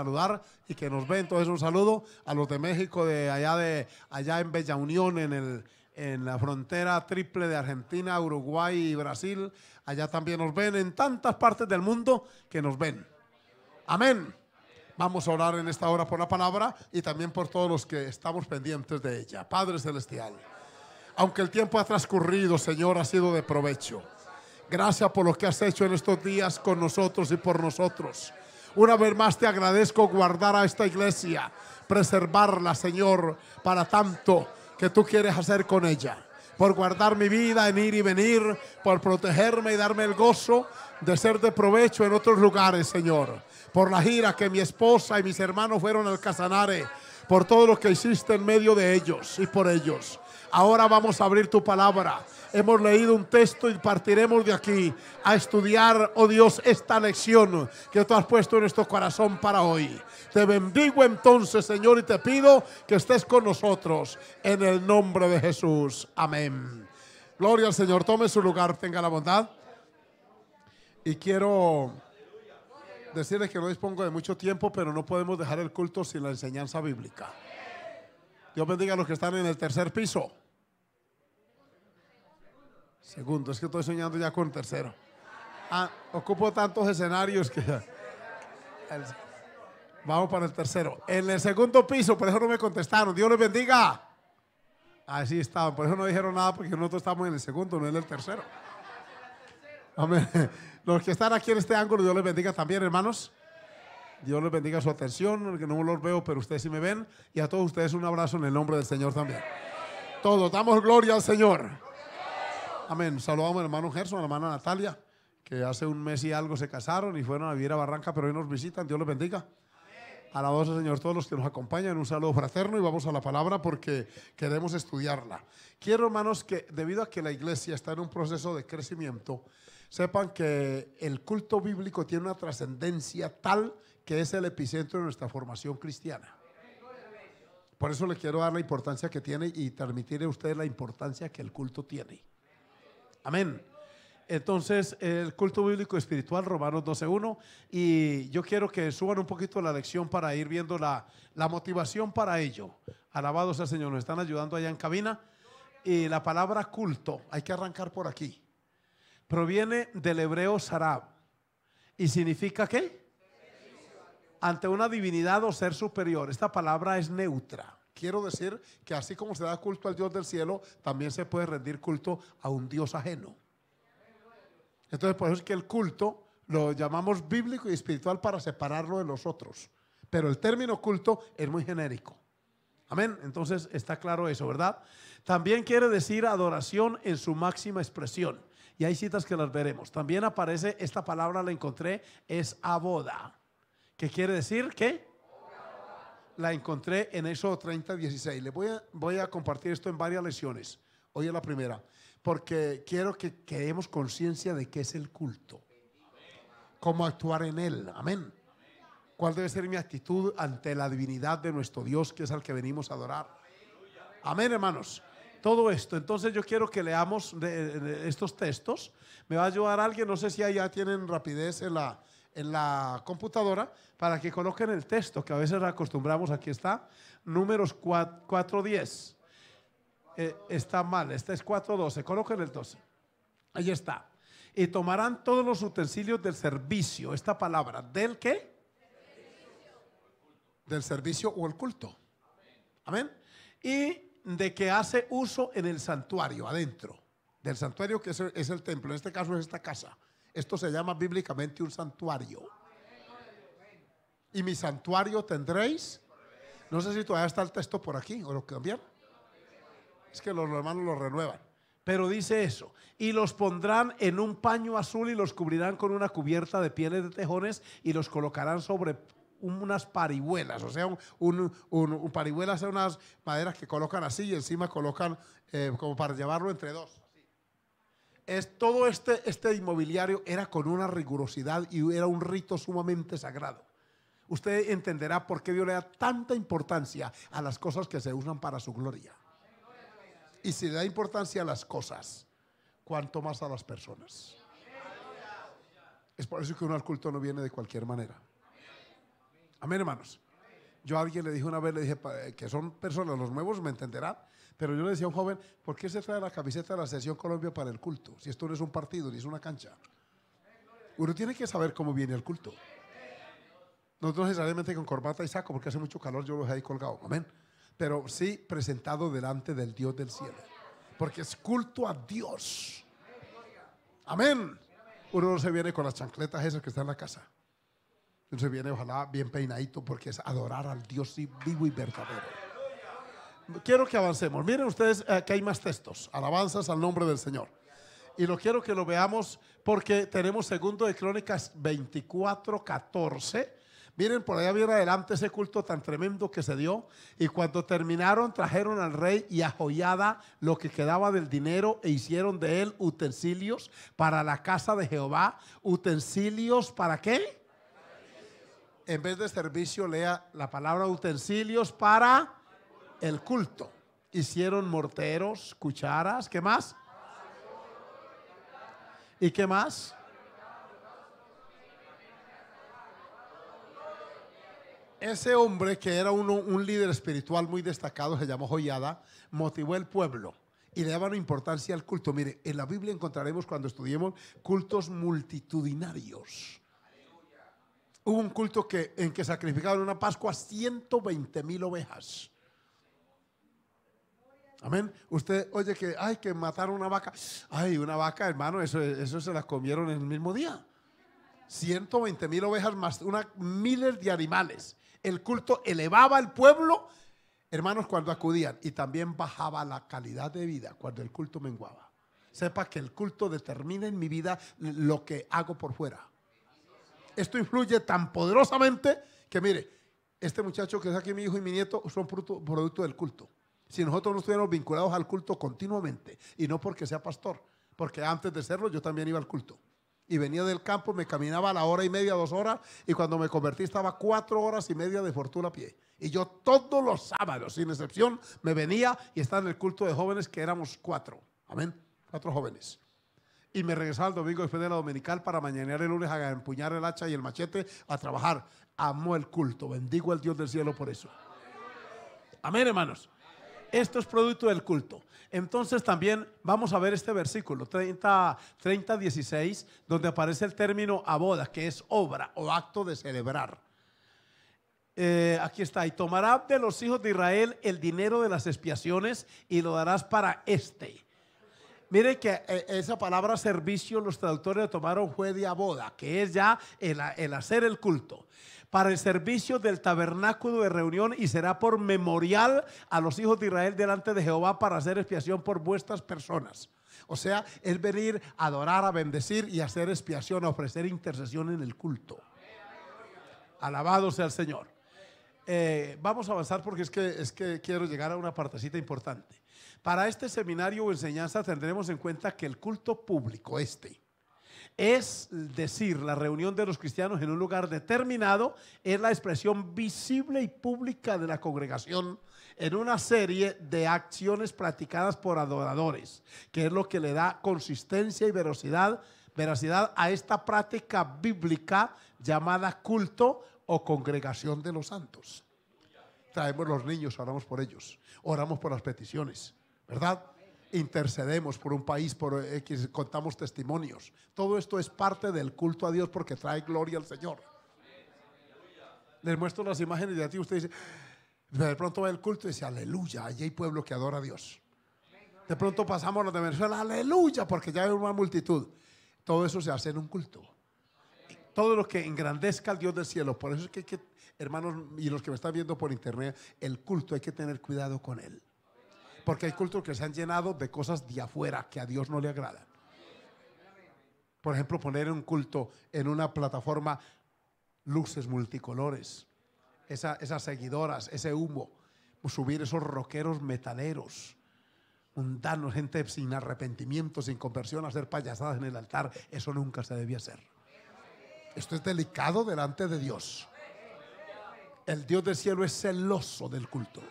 saludar y que nos ven Entonces un saludo a los de México, de allá, de, allá en Bella Unión, en el, en la frontera triple de Argentina, Uruguay y Brasil. Allá también nos ven en tantas partes del mundo que nos ven. Amén. Vamos a orar en esta hora por la palabra y también por todos los que estamos pendientes de ella. Padre Celestial, aunque el tiempo ha transcurrido, Señor, ha sido de provecho. Gracias por lo que has hecho en estos días con nosotros y por nosotros. Una vez más te agradezco guardar a esta iglesia, preservarla, Señor, para tanto que tú quieres hacer con ella. Por guardar mi vida en ir y venir, por protegerme y darme el gozo de ser de provecho en otros lugares, Señor. Por la gira que mi esposa y mis hermanos fueron al Casanare, por todo lo que hiciste en medio de ellos y por ellos. Ahora vamos a abrir tu palabra. Hemos leído un texto y partiremos de aquí a estudiar, oh Dios, esta lección que tú has puesto en nuestro corazón para hoy. Te bendigo entonces, Señor, y te pido que estés con nosotros en el nombre de Jesús. Amén. Gloria al Señor. Tome su lugar, tenga la bondad. Y quiero decirles que no dispongo de mucho tiempo, pero no podemos dejar el culto sin la enseñanza bíblica. Dios bendiga a los que están en el tercer piso. Segundo, es que estoy soñando ya con el tercero. Ah, ocupo tantos escenarios que vamos para el tercero. En el segundo piso, por eso no me contestaron. Dios les bendiga. Así estaban, por eso no dijeron nada, porque nosotros estamos en el segundo, no en el tercero. Amén. Los que están aquí en este ángulo, Dios les bendiga también, hermanos. Dios les bendiga su atención, que no los veo, pero ustedes sí me ven. Y a todos ustedes un abrazo en el nombre del Señor también. Todos, damos gloria al Señor. Amén. Saludamos al hermano Gerson, a la hermana Natalia, que hace un mes y algo se casaron y fueron a vivir a Barranca, pero hoy nos visitan. Dios los bendiga. Alabados al Señor todos los que nos acompañan, un saludo fraterno y vamos a la palabra porque queremos estudiarla. Quiero, hermanos, que debido a que la iglesia está en un proceso de crecimiento, sepan que el culto bíblico tiene una trascendencia tal que es el epicentro de nuestra formación cristiana. Por eso le quiero dar la importancia que tiene y transmitirle a ustedes la importancia que el culto tiene. Amén. Entonces, el culto bíblico espiritual, Romanos 12.1. Y yo quiero que suban un poquito la lección para ir viendo la, motivación para ello. Alabados al Señor, nos están ayudando allá en cabina. Y la palabra culto, hay que arrancar por aquí. Proviene del hebreo sarab. ¿Y significa qué? Ante una divinidad o ser superior. Esta palabra es neutra. Quiero decir que así como se da culto al Dios del cielo, también se puede rendir culto a un Dios ajeno. Entonces, por eso es que el culto lo llamamos bíblico y espiritual para separarlo de los otros. Pero el término culto es muy genérico. Amén. Entonces está claro eso, ¿verdad? También quiere decir adoración en su máxima expresión. Y hay citas que las veremos. También aparece, esta palabra la encontré, es aboda. ¿Qué quiere decir? que la encontré en eso 3016. le voy a, voy a compartir esto en varias lesiones. Hoy es la primera. Porque quiero que quedemos conciencia de qué es el culto. Cómo actuar en él. Amén. ¿Cuál debe ser mi actitud ante la divinidad de nuestro Dios, que es al que venimos a adorar? Amén, hermanos todo esto. Entonces yo quiero que leamos estos textos. Me va a ayudar alguien, no sé si allá tienen rapidez en la, en la computadora para que coloquen el texto, que a veces acostumbramos, aquí está, números 410. Eh, está mal, este es 412, coloquen el 12. Ahí está. Y tomarán todos los utensilios del servicio, esta palabra, ¿del qué? Del servicio o el culto. Amén. Y de que hace uso en el santuario, adentro. Del santuario que es el templo, en este caso es esta casa esto se llama bíblicamente un santuario. Y mi santuario tendréis. No sé si todavía está el texto por aquí o lo cambiaron. Es que los hermanos lo renuevan. Pero dice eso, y los pondrán en un paño azul y los cubrirán con una cubierta de pieles de tejones y los colocarán sobre unas parihuelas, o sea, un, son unas maderas que colocan así y encima colocan eh, como para llevarlo entre dos todo este, este inmobiliario era con una rigurosidad y era un rito sumamente sagrado. Usted entenderá por qué Dios le da tanta importancia a las cosas que se usan para su gloria. Y si le da importancia a las cosas, cuanto más a las personas. Es por eso que un culto no viene de cualquier manera. Amén, hermanos. Yo a alguien le dije una vez, le dije, eh, que son personas, los nuevos me entenderán, pero yo le decía a un joven, ¿por qué se trae la camiseta de la Asociación Colombia para el culto? Si esto no es un partido, ni es una cancha. Uno tiene que saber cómo viene el culto. No necesariamente con corbata y saco, porque hace mucho calor, yo lo he ahí colgado. Amén. Pero sí presentado delante del Dios del cielo. Porque es culto a Dios. Amén. Uno no se viene con las chancletas esas que están en la casa. Entonces viene ojalá bien peinadito porque es adorar al Dios vivo y verdadero. Quiero que avancemos. Miren ustedes eh, que hay más textos, alabanzas al nombre del Señor. Y lo quiero que lo veamos porque tenemos segundo de Crónicas 24, 14. Miren, por allá bien adelante ese culto tan tremendo que se dio. Y cuando terminaron, trajeron al rey y a Joyada lo que quedaba del dinero e hicieron de él utensilios para la casa de Jehová. ¿Utensilios para qué? en vez de servicio, lea la palabra utensilios para el culto. Hicieron morteros, cucharas, ¿qué más? ¿Y qué más? Ese hombre que era un líder espiritual muy destacado, se llamó Joyada, motivó el pueblo y le daban importancia al culto. Mire, en la Biblia encontraremos cuando estudiemos cultos multitudinarios Hubo un culto que, en que sacrificaron una Pascua 120 mil ovejas. Amén. Usted oye que, hay que mataron una vaca. Ay, una vaca, hermano, eso, se la comieron en el mismo día. 120 mil ovejas más una, miles de animales. El culto elevaba al pueblo, hermanos, cuando acudían. Y también bajaba la calidad de vida cuando el culto menguaba. Sepa que el culto determina en mi vida lo que hago por fuera esto influye tan poderosamente que mire, este muchacho que es aquí mi hijo y mi nieto son producto, del culto. Si nosotros no estuviéramos vinculados al culto continuamente, y no porque sea pastor, porque antes de serlo yo también iba al culto. Y venía del campo, me caminaba la hora y media, dos horas, y cuando me convertí estaba cuatro horas y media de fortuna a pie. Y yo todos los sábados, sin excepción, me venía y estaba en el culto de jóvenes que éramos cuatro. Amén. Cuatro jóvenes y me regresaba el domingo después de la dominical para mañanear el lunes a empuñar el hacha y el machete a trabajar. Amo el culto, bendigo al Dios del cielo por eso. Amén, hermanos. Esto es producto del culto. Entonces también vamos a ver este versículo 30, 30 16, donde aparece el término aboda, que es obra o acto de celebrar. Eh, aquí está, y tomará de los hijos de Israel el dinero de las expiaciones y lo darás para este Mire que eh, esa palabra servicio los traductores tomaron juez de aboda, que es ya el, hacer el culto para el servicio del tabernáculo de reunión y será por memorial a los hijos de Israel delante de Jehová para hacer expiación por vuestras personas. O sea, es venir a adorar, a bendecir y hacer expiación, a ofrecer intercesión en el culto. Alabado sea el Señor. Eh, vamos a avanzar porque es que, es que quiero llegar a una partecita importante. Para este seminario o enseñanza tendremos en cuenta que el culto público, este, es decir, la reunión de los cristianos en un lugar determinado, es la expresión visible y pública de la congregación en una serie de acciones practicadas por adoradores, que es lo que le da consistencia y veracidad, veracidad a esta práctica bíblica llamada culto o congregación de los santos. Traemos los niños, oramos por ellos, oramos por las peticiones, ¿verdad? Intercedemos por un país, por X, contamos testimonios. Todo esto es parte del culto a Dios porque trae gloria al Señor. Les muestro las imágenes de ti, usted dice, de pronto va el culto y dice, aleluya, allí hay pueblo que adora a Dios. De pronto pasamos los de Venezuela, aleluya, porque ya hay una multitud. Todo eso se hace en un culto. Todo lo que engrandezca al Dios del cielo. Por eso es que hay que, hermanos y los que me están viendo por internet, el culto hay que tener cuidado con él. Porque hay cultos que se han llenado de cosas de afuera que a Dios no le agradan. Por ejemplo, poner un culto en una plataforma luces multicolores, esas seguidoras, ese humo, pues subir esos roqueros metaleros, mundanos, gente sin arrepentimiento, sin conversión, hacer payasadas en el altar, eso nunca se debía hacer. Esto es delicado delante de Dios. El Dios del cielo es celoso del culto.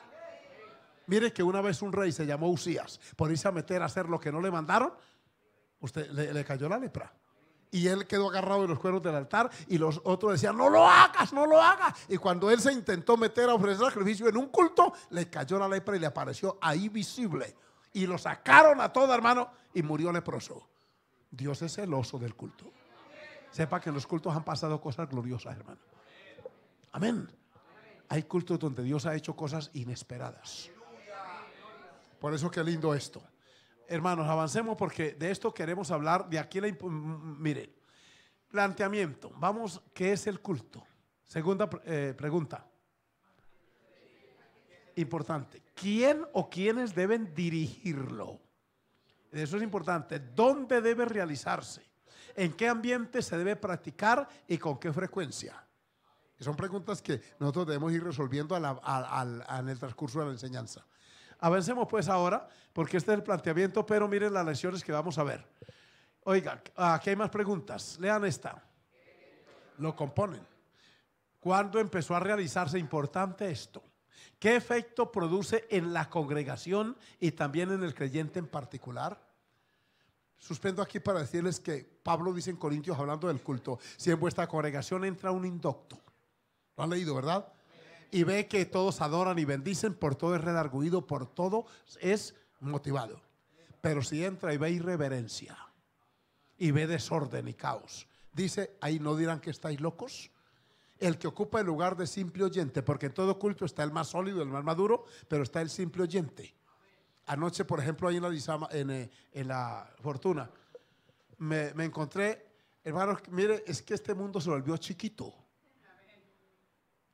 Mire que una vez un rey se llamó Usías por irse a meter a hacer lo que no le mandaron, usted le, cayó la lepra. Y él quedó agarrado en los cuernos del altar y los otros decían, no lo hagas, no lo hagas. Y cuando él se intentó meter a ofrecer sacrificio en un culto, le cayó la lepra y le apareció ahí visible. Y lo sacaron a todo hermano y murió leproso. Dios es celoso del culto. Sepa que en los cultos han pasado cosas gloriosas, hermano. Amén. Hay cultos donde Dios ha hecho cosas inesperadas. Por eso qué lindo esto. Hermanos, avancemos porque de esto queremos hablar. De aquí la... Miren, planteamiento. Vamos, ¿qué es el culto? Segunda eh, pregunta. Importante. ¿Quién o quiénes deben dirigirlo? Eso es importante. ¿Dónde debe realizarse? ¿En qué ambiente se debe practicar y con qué frecuencia? Son preguntas que nosotros debemos ir resolviendo en el transcurso de la enseñanza. Avancemos pues ahora, porque este es el planteamiento, pero miren las lecciones que vamos a ver. Oiga, aquí hay más preguntas. Lean esta. Lo componen. ¿Cuándo empezó a realizarse importante esto? ¿Qué efecto produce en la congregación y también en el creyente en particular? Suspendo aquí para decirles que Pablo dice en Corintios, hablando del culto, si en vuestra congregación entra un indocto, lo han leído, ¿verdad? y ve que todos adoran y bendicen, por todo es redarguido, por todo es motivado. Pero si entra y ve irreverencia y ve desorden y caos, dice, ahí no dirán que estáis locos. El que ocupa el lugar de simple oyente, porque en todo culto está el más sólido, el más maduro, pero está el simple oyente. Anoche, por ejemplo, ahí en la, eh, en, la Fortuna, me encontré, hermanos, mire, es que este mundo se volvió chiquito.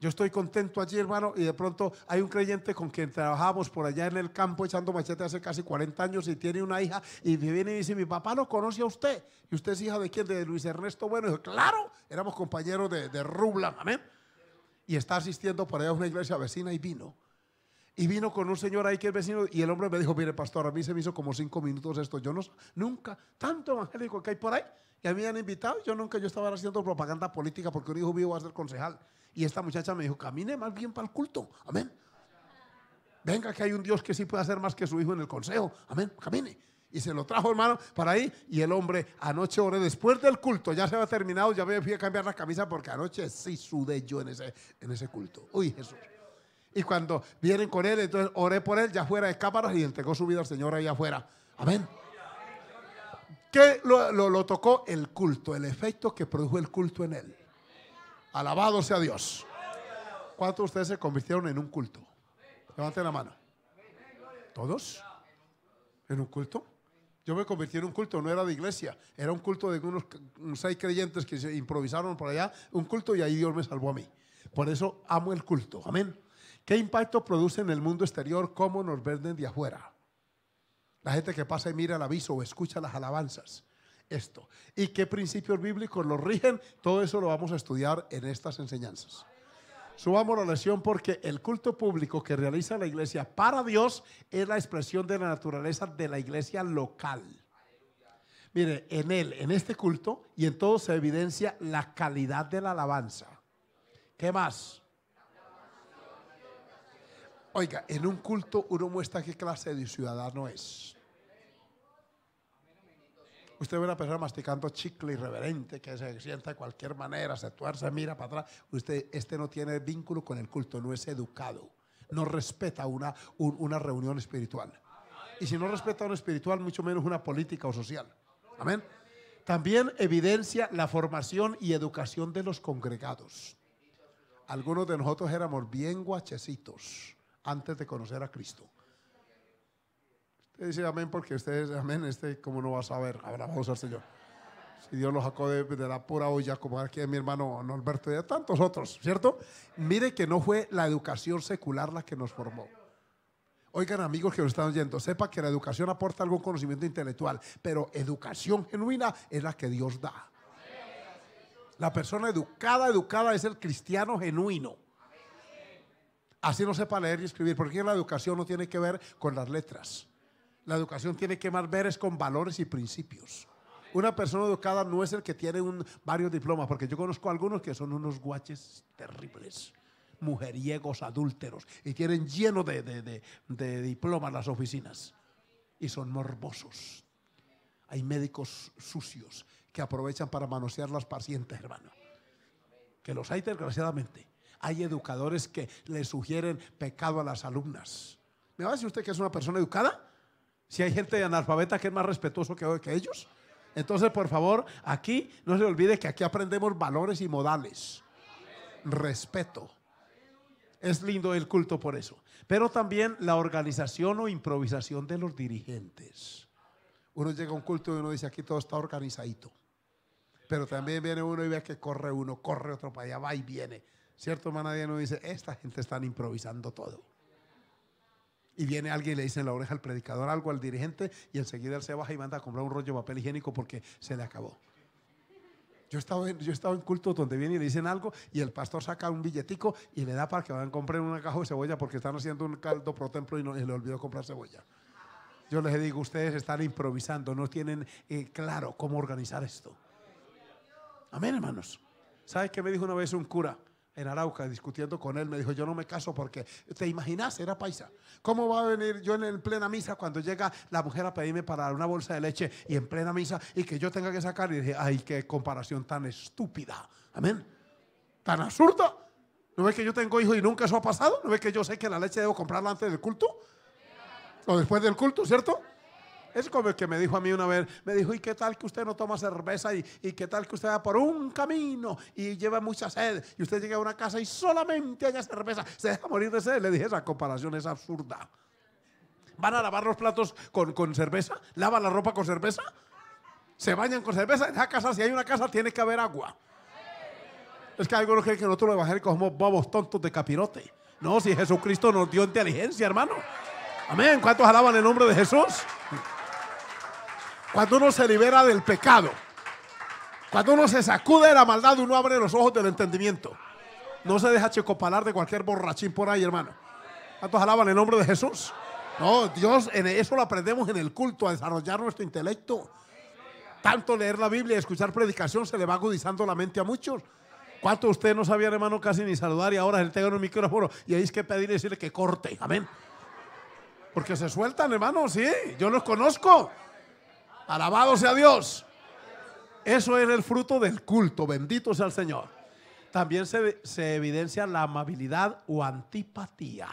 Yo estoy contento allí, hermano, y de pronto hay un creyente con quien trabajamos por allá en el campo echando machete hace casi 40 años y tiene una hija y viene y dice, mi papá no conoce a usted. ¿Y usted es hija de quién? De Luis Ernesto Bueno. Y claro, éramos compañeros de, de Rubla, amén. Y está asistiendo por allá a una iglesia vecina y vino. Y vino con un señor ahí que es vecino y el hombre me dijo, mire pastor, a mí se me hizo como cinco minutos esto. Yo no, nunca, tanto evangélico que hay por ahí. Y a mí me han invitado, yo nunca, yo estaba haciendo propaganda política porque un hijo mío va a ser concejal. Y esta muchacha me dijo, camine más bien para el culto. Amén. Venga que hay un Dios que sí puede hacer más que su hijo en el consejo. Amén. Camine. Y se lo trajo, hermano, para ahí. Y el hombre, anoche oré después del culto, ya se había terminado, ya me fui a cambiar la camisa porque anoche sí sudé yo en ese, en ese culto. Uy, Jesús. Y cuando vienen con él, entonces oré por él ya fuera de cámaras y entregó su vida al Señor ahí afuera. Amén. ¿Qué lo tocó? El culto, el efecto que produjo el culto en él. Alabado sea Dios. ¿Cuántos de ustedes se convirtieron en un culto? Levanten la mano. ¿Todos? ¿En un culto? Yo me convertí en un culto, no era de iglesia, era un culto de unos, seis creyentes que se improvisaron por allá, un culto y ahí Dios me salvó a mí. Por eso amo el culto, amén. ¿Qué impacto produce en el mundo exterior cómo nos venden de afuera? La gente que pasa y mira el aviso o escucha las alabanzas esto. ¿Y qué principios bíblicos lo rigen? Todo eso lo vamos a estudiar en estas enseñanzas. Subamos la lección porque el culto público que realiza la iglesia para Dios es la expresión de la naturaleza de la iglesia local. Mire, en él, en este culto y en todo se evidencia la calidad de la alabanza. ¿Qué más? Oiga, en un culto uno muestra qué clase de ciudadano es. Usted ve una persona masticando chicle irreverente, que se sienta de cualquier manera, se tuerce, mira para atrás. Usted, este no tiene vínculo con el culto, no es educado. No respeta una, una reunión espiritual. Y si no respeta una espiritual, mucho menos una política o social. Amén. También evidencia la formación y educación de los congregados. Algunos de nosotros éramos bien guachecitos antes de conocer a Cristo dice amén porque ustedes, amén, este, como no va a saber? Abrabados al Señor. Si Dios lo sacó de, de, la pura olla, como aquí de mi hermano Norberto y de tantos otros, ¿cierto? Mire que no fue la educación secular la que nos formó. Oigan, amigos que nos están oyendo, sepa que la educación aporta algún conocimiento intelectual, pero educación genuina es la que Dios da. La persona educada, educada es el cristiano genuino. Así no sepa leer y escribir, porque la educación no tiene que ver con las letras. La educación tiene que más ver con valores y principios. Una persona educada no es el que tiene varios diplomas, porque yo conozco algunos que son unos guaches terribles mujeriegos adúlteros y tienen lleno de, de diplomas las oficinas y son morbosos. Hay médicos sucios que aprovechan para manosear las pacientes, hermano. Que los hay desgraciadamente. Hay educadores que le sugieren pecado a las alumnas. ¿Me va a decir usted que es una persona educada? Si hay gente de analfabeta que es más respetuoso que, que ellos. Entonces, por favor, aquí no se olvide que aquí aprendemos valores y modales. Respeto. Es lindo el culto por eso. Pero también la organización o improvisación de los dirigentes. Uno llega a un culto y uno dice, aquí todo está organizadito. Pero también viene uno y ve que corre uno, corre otro para allá, va y viene. ¿Cierto, hermana? Y uno dice, esta gente están improvisando todo. Y viene alguien y le dice en la oreja al predicador algo al dirigente y enseguida él se baja y manda a comprar un rollo de papel higiénico porque se le acabó. Yo he estado en, yo en donde viene y le dicen algo y el pastor saca un billetico y le da para que vayan a comprar una caja de cebolla porque están haciendo un caldo pro templo y, no, le olvidó comprar cebolla. Yo les digo, ustedes están improvisando, no tienen eh, claro cómo organizar esto. Amén, hermanos. ¿Sabes qué me dijo una vez un cura? en Arauca discutiendo con él, me dijo, yo no me caso porque, ¿te imaginas? Era paisa. ¿Cómo va a venir yo en, plena misa cuando llega la mujer a pedirme para una bolsa de leche y en plena misa y que yo tenga que sacar? Y dije, ay, qué comparación tan estúpida. Amén. Tan absurda. ¿No ves que yo tengo hijos y nunca eso ha pasado? ¿No ves que yo sé que la leche debo comprarla antes del culto? O después del culto, ¿cierto? Es como el que me dijo a mí una vez, me dijo, ¿y qué tal que usted no toma cerveza? ¿Y, qué tal que usted va por un camino y lleva mucha sed? Y usted llega a una casa y solamente haya cerveza, se deja morir de sed. Le dije, esa comparación es absurda. ¿Van a lavar los platos con, con cerveza? ¿Lava la ropa con cerveza? ¿Se bañan con cerveza? En la casa, si hay una casa, tiene que haber agua. Es que algunos creen que nosotros los evangélicos somos bobos tontos de capirote. No, si Jesucristo nos dio inteligencia, hermano. Amén. ¿Cuántos alaban el nombre de Jesús? Cuando uno se libera del pecado, cuando uno se sacude de la maldad, uno abre los ojos del entendimiento. No se deja checopalar de cualquier borrachín por ahí, hermano. ¿Cuántos alaban el nombre de Jesús? No, Dios, eso lo aprendemos en el culto, a desarrollar nuestro intelecto. Tanto leer la Biblia y escuchar predicación se le va agudizando la mente a muchos. ¿Cuántos de ustedes no sabían, hermano, casi ni saludar y ahora se le tengan un micrófono y ahí es que pedir y decirle que corte? Amén. Porque se sueltan, hermano, sí, yo los conozco. Alabado sea Dios. Eso es el fruto del culto. Bendito sea el Señor. También se, evidencia la amabilidad o antipatía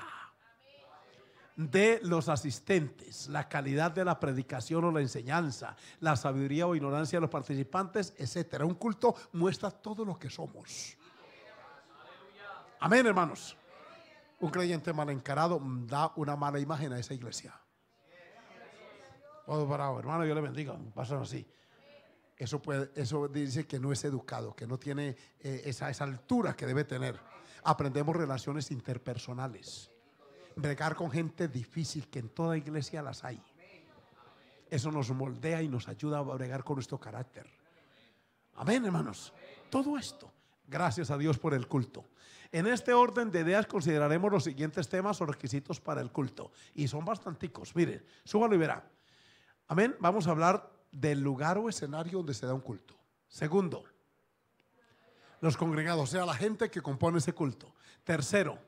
de los asistentes, la calidad de la predicación o la enseñanza, la sabiduría o ignorancia de los participantes, etcétera. Un culto muestra todo lo que somos. Amén, hermanos. Un creyente mal encarado da una mala imagen a esa iglesia. Todo parado, hermano, yo le bendiga. Pasan así. Eso, eso dice que no es educado, que no tiene eh, esa, altura que debe tener. Aprendemos relaciones interpersonales. bregar con gente difícil, que en toda iglesia las hay. Eso nos moldea y nos ayuda a bregar con nuestro carácter. Amén, hermanos. Todo esto. Gracias a Dios por el culto. En este orden de ideas consideraremos los siguientes temas o requisitos para el culto. Y son bastanticos. Miren, súbalo y verá. Amén. Vamos a hablar del lugar o escenario donde se da un culto. Segundo, los congregados, o sea, la gente que compone ese culto. Tercero,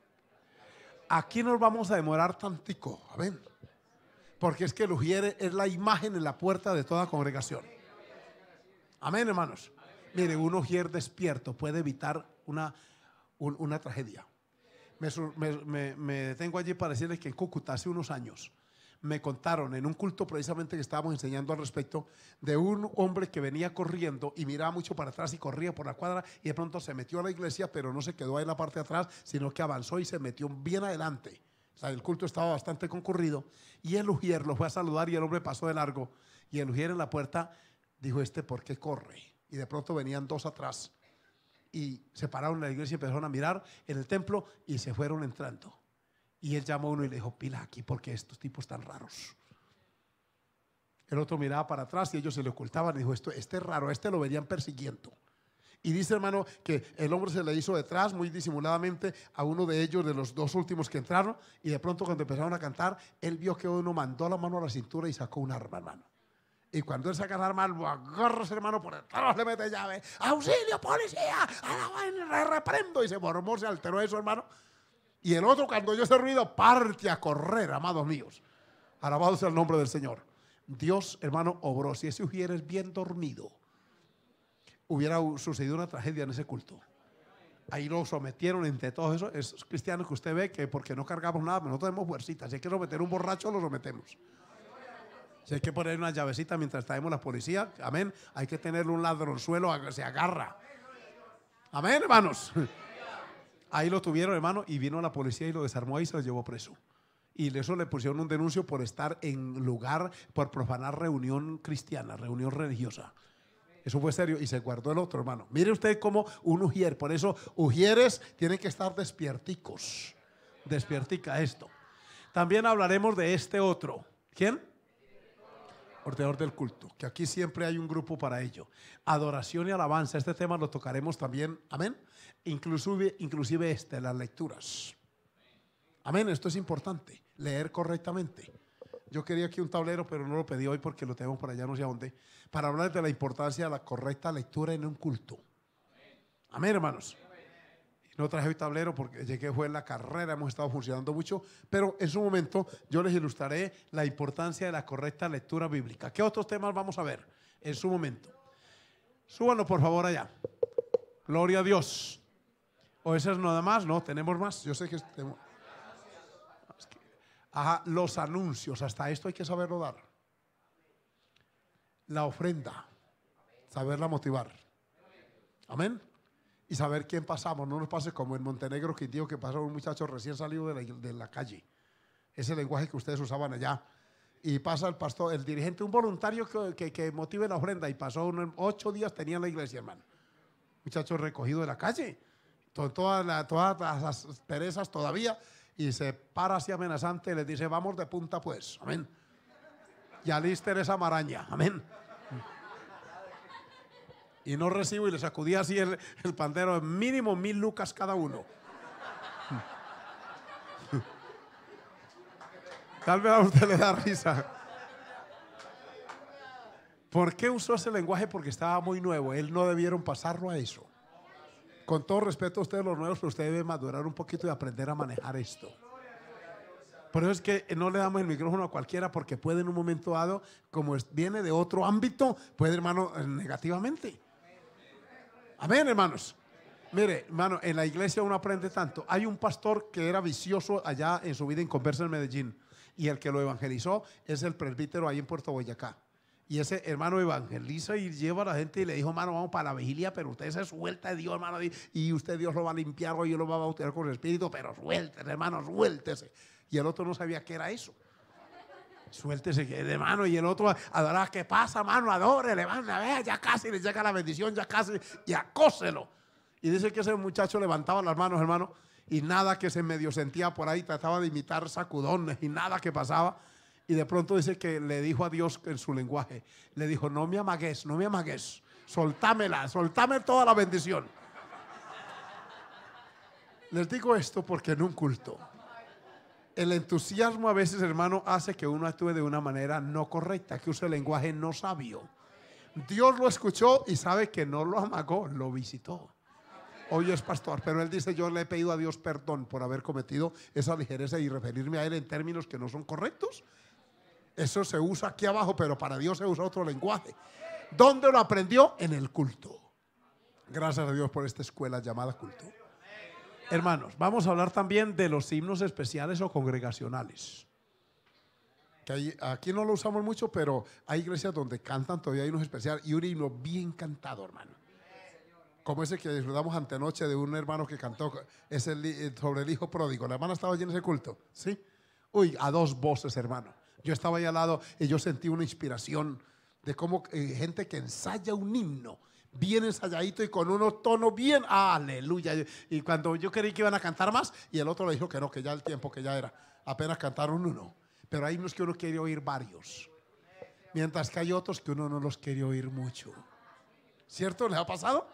aquí nos vamos a demorar tantico. Amén. Porque es que el Ujier es la imagen en la puerta de toda congregación. Amén, hermanos. Mire, un Ujier despierto puede evitar una, una tragedia. Me, me, detengo allí para decirles que en Cúcuta hace unos años me contaron en un culto precisamente que estábamos enseñando al respecto de un hombre que venía corriendo y miraba mucho para atrás y corría por la cuadra y de pronto se metió a la iglesia, pero no se quedó ahí en la parte de atrás, sino que avanzó y se metió bien adelante. O sea, el culto estaba bastante concurrido y el ujier lo fue a saludar y el hombre pasó de largo y el ujier en la puerta dijo, este, ¿por qué corre? Y de pronto venían dos atrás y se pararon en la iglesia y empezaron a mirar en el templo y se fueron entrando. Y él llamó a uno y le dijo, pila aquí porque estos tipos están raros. El otro miraba para atrás y ellos se le ocultaban y dijo, esto, este es raro, este lo verían persiguiendo. Y dice hermano que el hombre se le hizo detrás muy disimuladamente a uno de ellos, de los dos últimos que entraron, y de pronto cuando empezaron a cantar, él vio que uno mandó la mano a la cintura y sacó un arma, hermano. Y cuando él saca el arma, lo agarra hermano por detrás, le mete llave, auxilio, policía, ¡A la reprendo, y se formó, se alteró eso, hermano. Y el otro, cuando yo ese ruido, parte a correr, amados míos. Alabado sea el nombre del Señor. Dios, hermano, obró. Si ese sido bien dormido, hubiera sucedido una tragedia en ese culto. Ahí lo sometieron entre todos esos, cristianos que usted ve que porque no cargamos nada, pero nosotros tenemos fuercitas. Si hay que someter un borracho, lo sometemos. Si hay que poner una llavecita mientras traemos la policía, amén. Hay que tenerle un ladronzuelo, se agarra. Amén, hermanos. Ahí lo tuvieron, hermano, y vino la policía y lo desarmó y se lo llevó preso. Y eso le pusieron un denuncio por estar en lugar, por profanar reunión cristiana, reunión religiosa. Eso fue serio y se guardó el otro, hermano. Mire usted cómo un ujier. Por eso, ujieres tienen que estar despierticos. Despiertica esto. También hablaremos de este otro. ¿Quién? ordenador del culto, que aquí siempre hay un grupo para ello. Adoración y alabanza, este tema lo tocaremos también, amén. Inclusive, inclusive este, las lecturas. Amén, esto es importante, leer correctamente. Yo quería aquí un tablero, pero no lo pedí hoy porque lo tenemos por allá no sé a dónde, para hablar de la importancia de la correcta lectura en un culto. Amén, hermanos. No traje hoy tablero porque llegué fue en la carrera, hemos estado funcionando mucho, pero en su momento yo les ilustraré la importancia de la correcta lectura bíblica. ¿Qué otros temas vamos a ver en su momento? Súbanlo por favor allá. Gloria a Dios. O eso es nada más, ¿no? Tenemos más. Yo sé que los anuncios, hasta esto hay que saberlo dar. La ofrenda, saberla motivar. Amén y saber quién pasamos. No nos pase como en Montenegro, que digo que pasó un muchacho recién salido de la, de la calle. Ese lenguaje que ustedes usaban allá. Y pasa el pastor, el dirigente, un voluntario que, que, motive la ofrenda. Y pasó ocho días, tenía la iglesia, hermano. Muchacho recogido de la calle. todas, las perezas todavía. Y se para así amenazante y le dice, vamos de punta pues. Amén. Y alíster esa maraña. Amén y no recibo y le sacudí así el, el pandero, mínimo mil lucas cada uno. Tal vez a usted le da risa. ¿Por qué usó ese lenguaje? Porque estaba muy nuevo. Él no debieron pasarlo a eso. Con todo respeto a ustedes los nuevos, pero usted debe madurar un poquito y aprender a manejar esto. Por eso es que no le damos el micrófono a cualquiera porque puede en un momento dado, como viene de otro ámbito, puede hermano negativamente. Amén, hermanos. Mire, hermano, en la iglesia uno aprende tanto. Hay un pastor que era vicioso allá en su vida en Conversa en Medellín. Y el que lo evangelizó es el presbítero ahí en Puerto Boyacá. Y ese hermano evangeliza y lleva a la gente y le dijo, hermano, vamos para la vigilia, pero usted se suelta de Dios, hermano, y usted Dios lo va a limpiar, o yo lo va a bautizar con el Espíritu, pero suéltese, hermano, suéltese. Y el otro no sabía qué era eso. Suéltese de mano y el otro adora ¿Qué pasa, mano? Adore, levanta, vea, ya casi le llega la bendición, ya casi, y cóselo Y dice que ese muchacho levantaba las manos, hermano, y nada que se medio sentía por ahí, trataba de imitar sacudones y nada que pasaba. Y de pronto dice que le dijo a Dios en su lenguaje, le dijo, no me amagues, no me amagues, soltámela, soltame toda la bendición. Les digo esto porque en un culto el entusiasmo a veces, hermano, hace que uno actúe de una manera no correcta, que use lenguaje no sabio. Dios lo escuchó y sabe que no lo amagó, lo visitó. Hoy es pastor, pero él dice, yo le he pedido a Dios perdón por haber cometido esa ligereza y referirme a él en términos que no son correctos. Eso se usa aquí abajo, pero para Dios se usa otro lenguaje. ¿Dónde lo aprendió? En el culto. Gracias a Dios por esta escuela llamada culto. Hermanos, vamos a hablar también de los himnos especiales o congregacionales. Que aquí no lo usamos mucho, pero hay iglesias donde cantan todavía himnos especiales y un himno bien cantado, hermano. Como ese que disfrutamos antenoche de un hermano que cantó eh, sobre el hijo pródigo. La hermana estaba allí en ese culto, ¿sí? Uy, a dos voces, hermano. Yo estaba ahí al lado y yo sentí una inspiración de cómo eh, gente que ensaya un himno bien ensayadito y con unos tonos bien, aleluya. Y cuando yo creí que iban a cantar más, y el otro le dijo que no, que ya el tiempo que ya era, apenas cantaron uno. Pero hay unos que uno quiere oír varios, mientras que hay otros que uno no los quiere oír mucho. ¿Cierto? ¿Les ha pasado?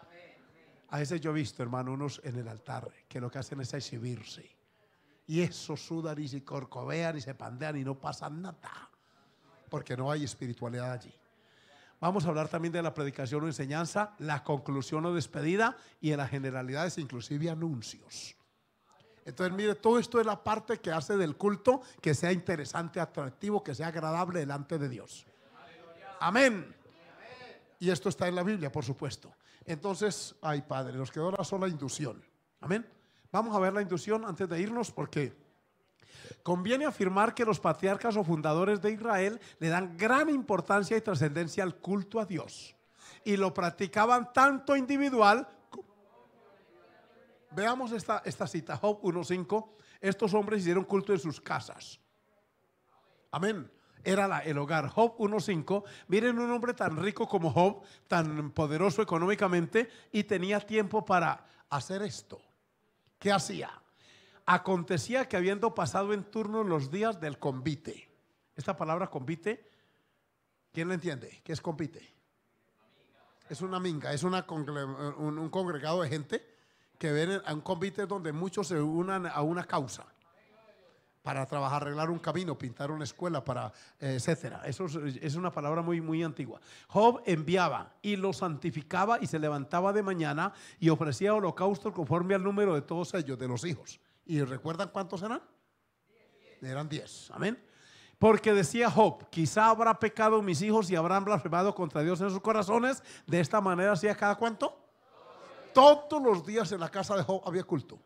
A veces yo he visto, hermano, unos en el altar que lo que hacen es exhibirse. Y eso sudan y se corcovean y se pandean y no pasa nada. Porque no hay espiritualidad allí. Vamos a hablar también de la predicación o enseñanza, la conclusión o despedida y en las generalidades, inclusive anuncios. Entonces, mire, todo esto es la parte que hace del culto que sea interesante, atractivo, que sea agradable delante de Dios. Amén. Y esto está en la Biblia, por supuesto. Entonces, ay Padre, nos quedó la sola inducción. Amén. Vamos a ver la inducción antes de irnos porque Conviene afirmar que los patriarcas o fundadores de Israel le dan gran importancia y trascendencia al culto a Dios y lo practicaban tanto individual. Veamos esta, esta cita, Job 1.5. Estos hombres hicieron culto en sus casas. Amén. Era el hogar. Job 1.5. Miren un hombre tan rico como Job, tan poderoso económicamente, y tenía tiempo para hacer esto. ¿Qué hacía? acontecía que habiendo pasado en turno los días del convite, esta palabra convite, ¿quién la entiende? ¿Qué es convite? Es una minga, es un, congregado de gente que ven a un convite donde muchos se unan a una causa para trabajar, arreglar un camino, pintar una escuela, para eh, etcétera. Eso es, una palabra muy muy antigua. Job enviaba y lo santificaba y se levantaba de mañana y ofrecía holocausto conforme al número de todos ellos, de los hijos. ¿Y recuerdan cuántos eran? Eran diez. Amén. Porque decía Job, quizá habrá pecado mis hijos y habrán blasfemado contra Dios en sus corazones. De esta manera hacía cada cuánto. Todos los días en la casa de Job había culto.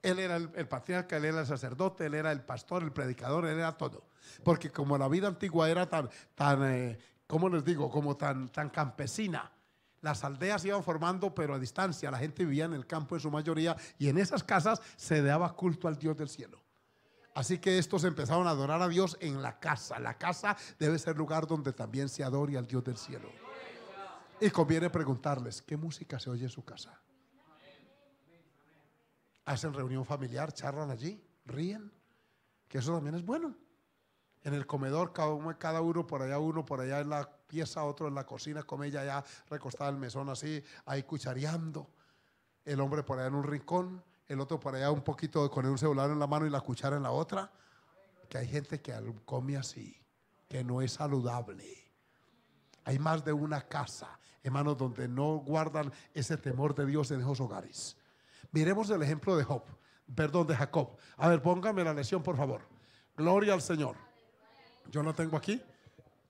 Él era el, patriarca, él era el sacerdote, él era el pastor, el predicador, él era todo. Porque como la vida antigua era tan, tan eh, ¿cómo les digo? Como tan, tan campesina, las aldeas se iban formando, pero a distancia. La gente vivía en el campo en su mayoría y en esas casas se daba culto al Dios del cielo. Así que estos empezaron a adorar a Dios en la casa. La casa debe ser lugar donde también se adore al Dios del cielo. Y conviene preguntarles, ¿qué música se oye en su casa? ¿Hacen reunión familiar? ¿Charlan allí? ¿Ríen? Que eso también es bueno en el comedor, cada uno, por allá, uno por allá en la pieza, otro en la cocina, come ella ya recostada en el mesón así, ahí cuchareando. El hombre por allá en un rincón, el otro por allá un poquito con un celular en la mano y la cuchara en la otra. Que hay gente que come así, que no es saludable. Hay más de una casa, hermanos, donde no guardan ese temor de Dios en esos hogares. Miremos el ejemplo de Job, perdón, de Jacob. A ver, póngame la lección, por favor. Gloria al Señor. Yo lo tengo aquí.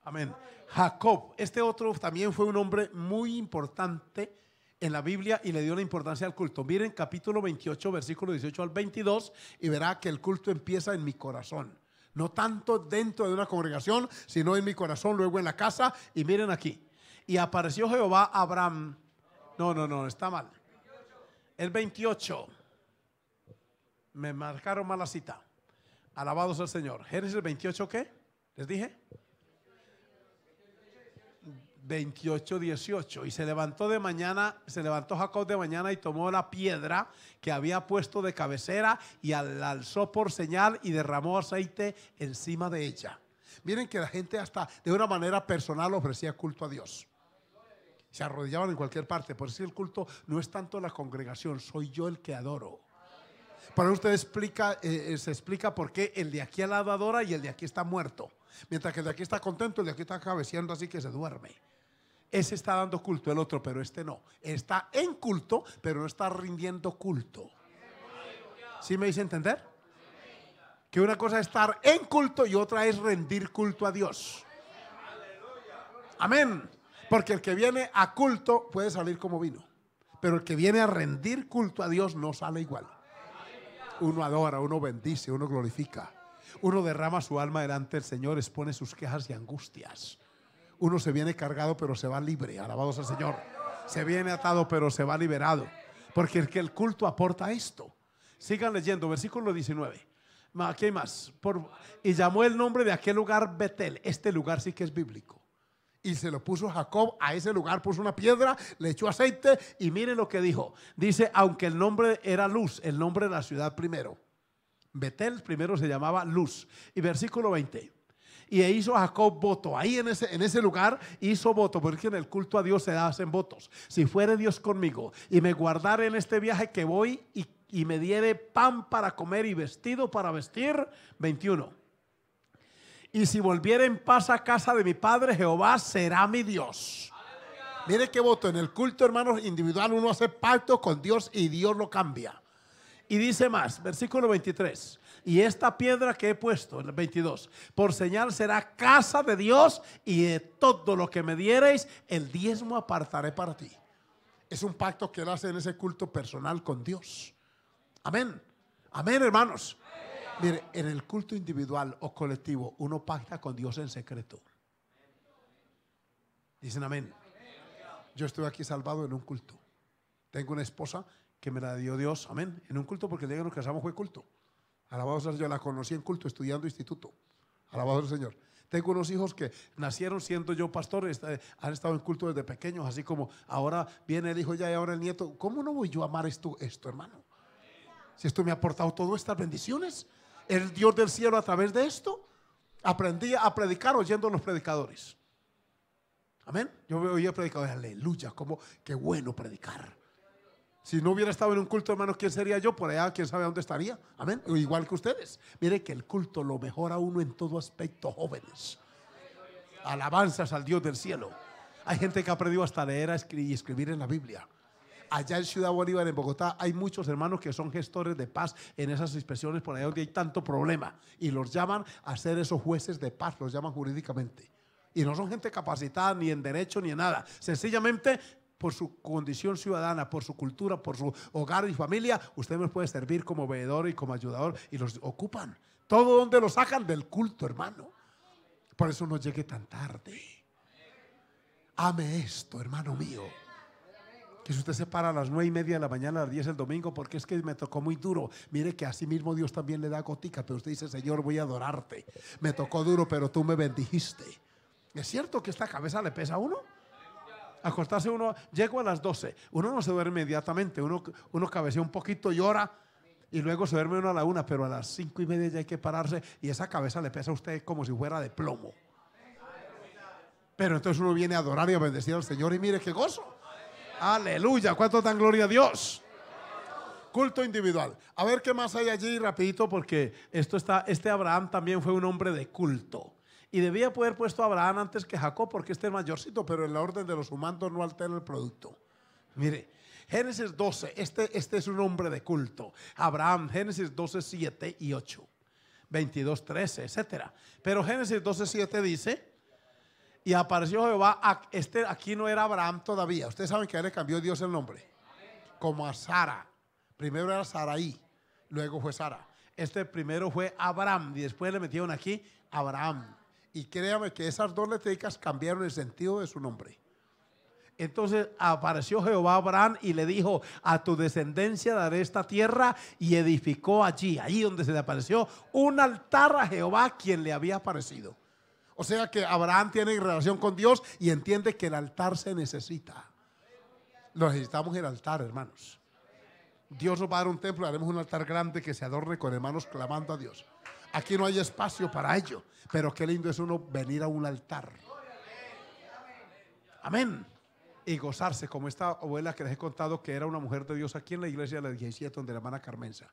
Amén. Jacob, este otro también fue un hombre muy importante en la Biblia y le dio la importancia al culto. Miren capítulo 28, versículo 18 al 22 y verá que el culto empieza en mi corazón. No tanto dentro de una congregación, sino en mi corazón, luego en la casa. Y miren aquí. Y apareció Jehová a Abraham. No, no, no, está mal. El 28. Me marcaron la cita. Alabados al Señor. Génesis 28, ¿qué? ¿Les dije? 28, 18. Y se levantó de mañana, se levantó Jacob de mañana y tomó la piedra que había puesto de cabecera y la alzó por señal y derramó aceite encima de ella. Miren que la gente hasta de una manera personal ofrecía culto a Dios. Se arrodillaban en cualquier parte. Por eso el culto no es tanto la congregación, soy yo el que adoro. Para usted explica, eh, eh, se explica por qué el de aquí al lado adora y el de aquí está muerto. Mientras que el de aquí está contento, el de aquí está cabeceando así que se duerme. Ese está dando culto, el otro, pero este no. Está en culto, pero no está rindiendo culto. ¿Sí me hice entender? Que una cosa es estar en culto y otra es rendir culto a Dios. Amén. Porque el que viene a culto puede salir como vino. Pero el que viene a rendir culto a Dios no sale igual. Uno adora, uno bendice, uno glorifica. Uno derrama su alma delante del Señor, expone sus quejas y angustias. Uno se viene cargado pero se va libre, alabados al Señor. Se viene atado pero se va liberado. Porque el que el culto aporta esto. Sigan leyendo, versículo 19. Aquí hay más. y llamó el nombre de aquel lugar Betel. Este lugar sí que es bíblico. Y se lo puso Jacob, a ese lugar puso una piedra, le echó aceite y miren lo que dijo. Dice, aunque el nombre era luz, el nombre de la ciudad primero. Betel primero se llamaba Luz. Y versículo 20. Y e hizo Jacob voto. Ahí en ese, en ese lugar hizo voto, porque en el culto a Dios se hacen votos. Si fuere Dios conmigo y me guardare en este viaje que voy y, me diere pan para comer y vestido para vestir, 21. Y si volviera en paz a casa de mi padre, Jehová será mi Dios. Mire que voto. En el culto, hermanos, individual uno hace pacto con Dios y Dios lo cambia. Y dice más, versículo 23. Y esta piedra que he puesto, En el 22, por señal será casa de Dios y de todo lo que me diereis, el diezmo apartaré para ti. Es un pacto que él hace en ese culto personal con Dios. Amén. Amén, hermanos. Mire, en el culto individual o colectivo, uno pacta con Dios en secreto. Dicen amén. Yo estoy aquí salvado en un culto. Tengo una esposa que me la dio Dios, amén, en un culto, porque el día que nos casamos fue culto. Alabado sea yo la conocí en culto, estudiando instituto. Alabado el Señor. Tengo unos hijos que nacieron siendo yo pastor, han estado en culto desde pequeños, así como ahora viene el hijo ya y ahora el nieto. ¿Cómo no voy yo a amar esto, hermano? Si esto me ha aportado todas estas bendiciones, el Dios del cielo a través de esto, aprendí a predicar oyendo a los predicadores. Amén. Yo me oía predicadores, aleluya, como qué bueno predicar. Si no hubiera estado en un culto, hermanos, ¿quién sería yo? Por allá, quién sabe dónde estaría. Amén. Igual que ustedes. Mire que el culto lo mejora uno en todo aspecto, jóvenes. Alabanzas al Dios del cielo. Hay gente que ha aprendido hasta leer y escribir en la Biblia. Allá en Ciudad Bolívar, en Bogotá, hay muchos hermanos que son gestores de paz en esas inspecciones por allá donde hay tanto problema. Y los llaman a ser esos jueces de paz, los llaman jurídicamente. Y no son gente capacitada ni en derecho ni en nada. Sencillamente por su condición ciudadana, por su cultura, por su hogar y familia, usted me puede servir como veedor y como ayudador y los ocupan. Todo donde los sacan del culto, hermano. Por eso no llegue tan tarde. Ame esto, hermano mío. Que si usted se para a las nueve y media de la mañana, a las 10 del domingo, porque es que me tocó muy duro. Mire que así mismo Dios también le da gotica, pero usted dice, Señor, voy a adorarte. Me tocó duro, pero tú me bendijiste. ¿Es cierto que esta cabeza le pesa a uno? acostarse uno, llego a las 12, uno no se duerme inmediatamente, uno, uno cabecea un poquito, llora y luego se duerme uno a la una, pero a las cinco y media ya hay que pararse y esa cabeza le pesa a usted como si fuera de plomo. Pero entonces uno viene a adorar y a bendecir al Señor y mire qué gozo. Aleluya, cuánto dan gloria a Dios. Culto individual. A ver qué más hay allí rapidito porque esto está este Abraham también fue un hombre de culto. Y debía poder puesto a Abraham antes que Jacob porque este es mayorcito, pero en la orden de los humanos no altera el producto. Mire, Génesis 12, este, este es un hombre de culto. Abraham, Génesis 12, 7 y 8, 22, 13, etc. Pero Génesis 12, 7 dice, y apareció Jehová, a, este, aquí no era Abraham todavía. Ustedes saben que él le cambió Dios el nombre. Como a Sara. Primero era Saraí, luego fue Sara. Este primero fue Abraham y después le metieron aquí Abraham. Y créame que esas dos letricas cambiaron el sentido de su nombre. Entonces apareció Jehová a Abraham y le dijo, a tu descendencia daré esta tierra y edificó allí, allí donde se le apareció, un altar a Jehová quien le había aparecido. O sea que Abraham tiene relación con Dios y entiende que el altar se necesita. Lo necesitamos el altar, hermanos. Dios nos va a dar un templo, haremos un altar grande que se adorne con hermanos clamando a Dios. Aquí no hay espacio para ello. Pero qué lindo es uno venir a un altar. Amén. Y gozarse, como esta abuela que les he contado que era una mujer de Dios aquí en la iglesia de la 17, donde la hermana Carmenza.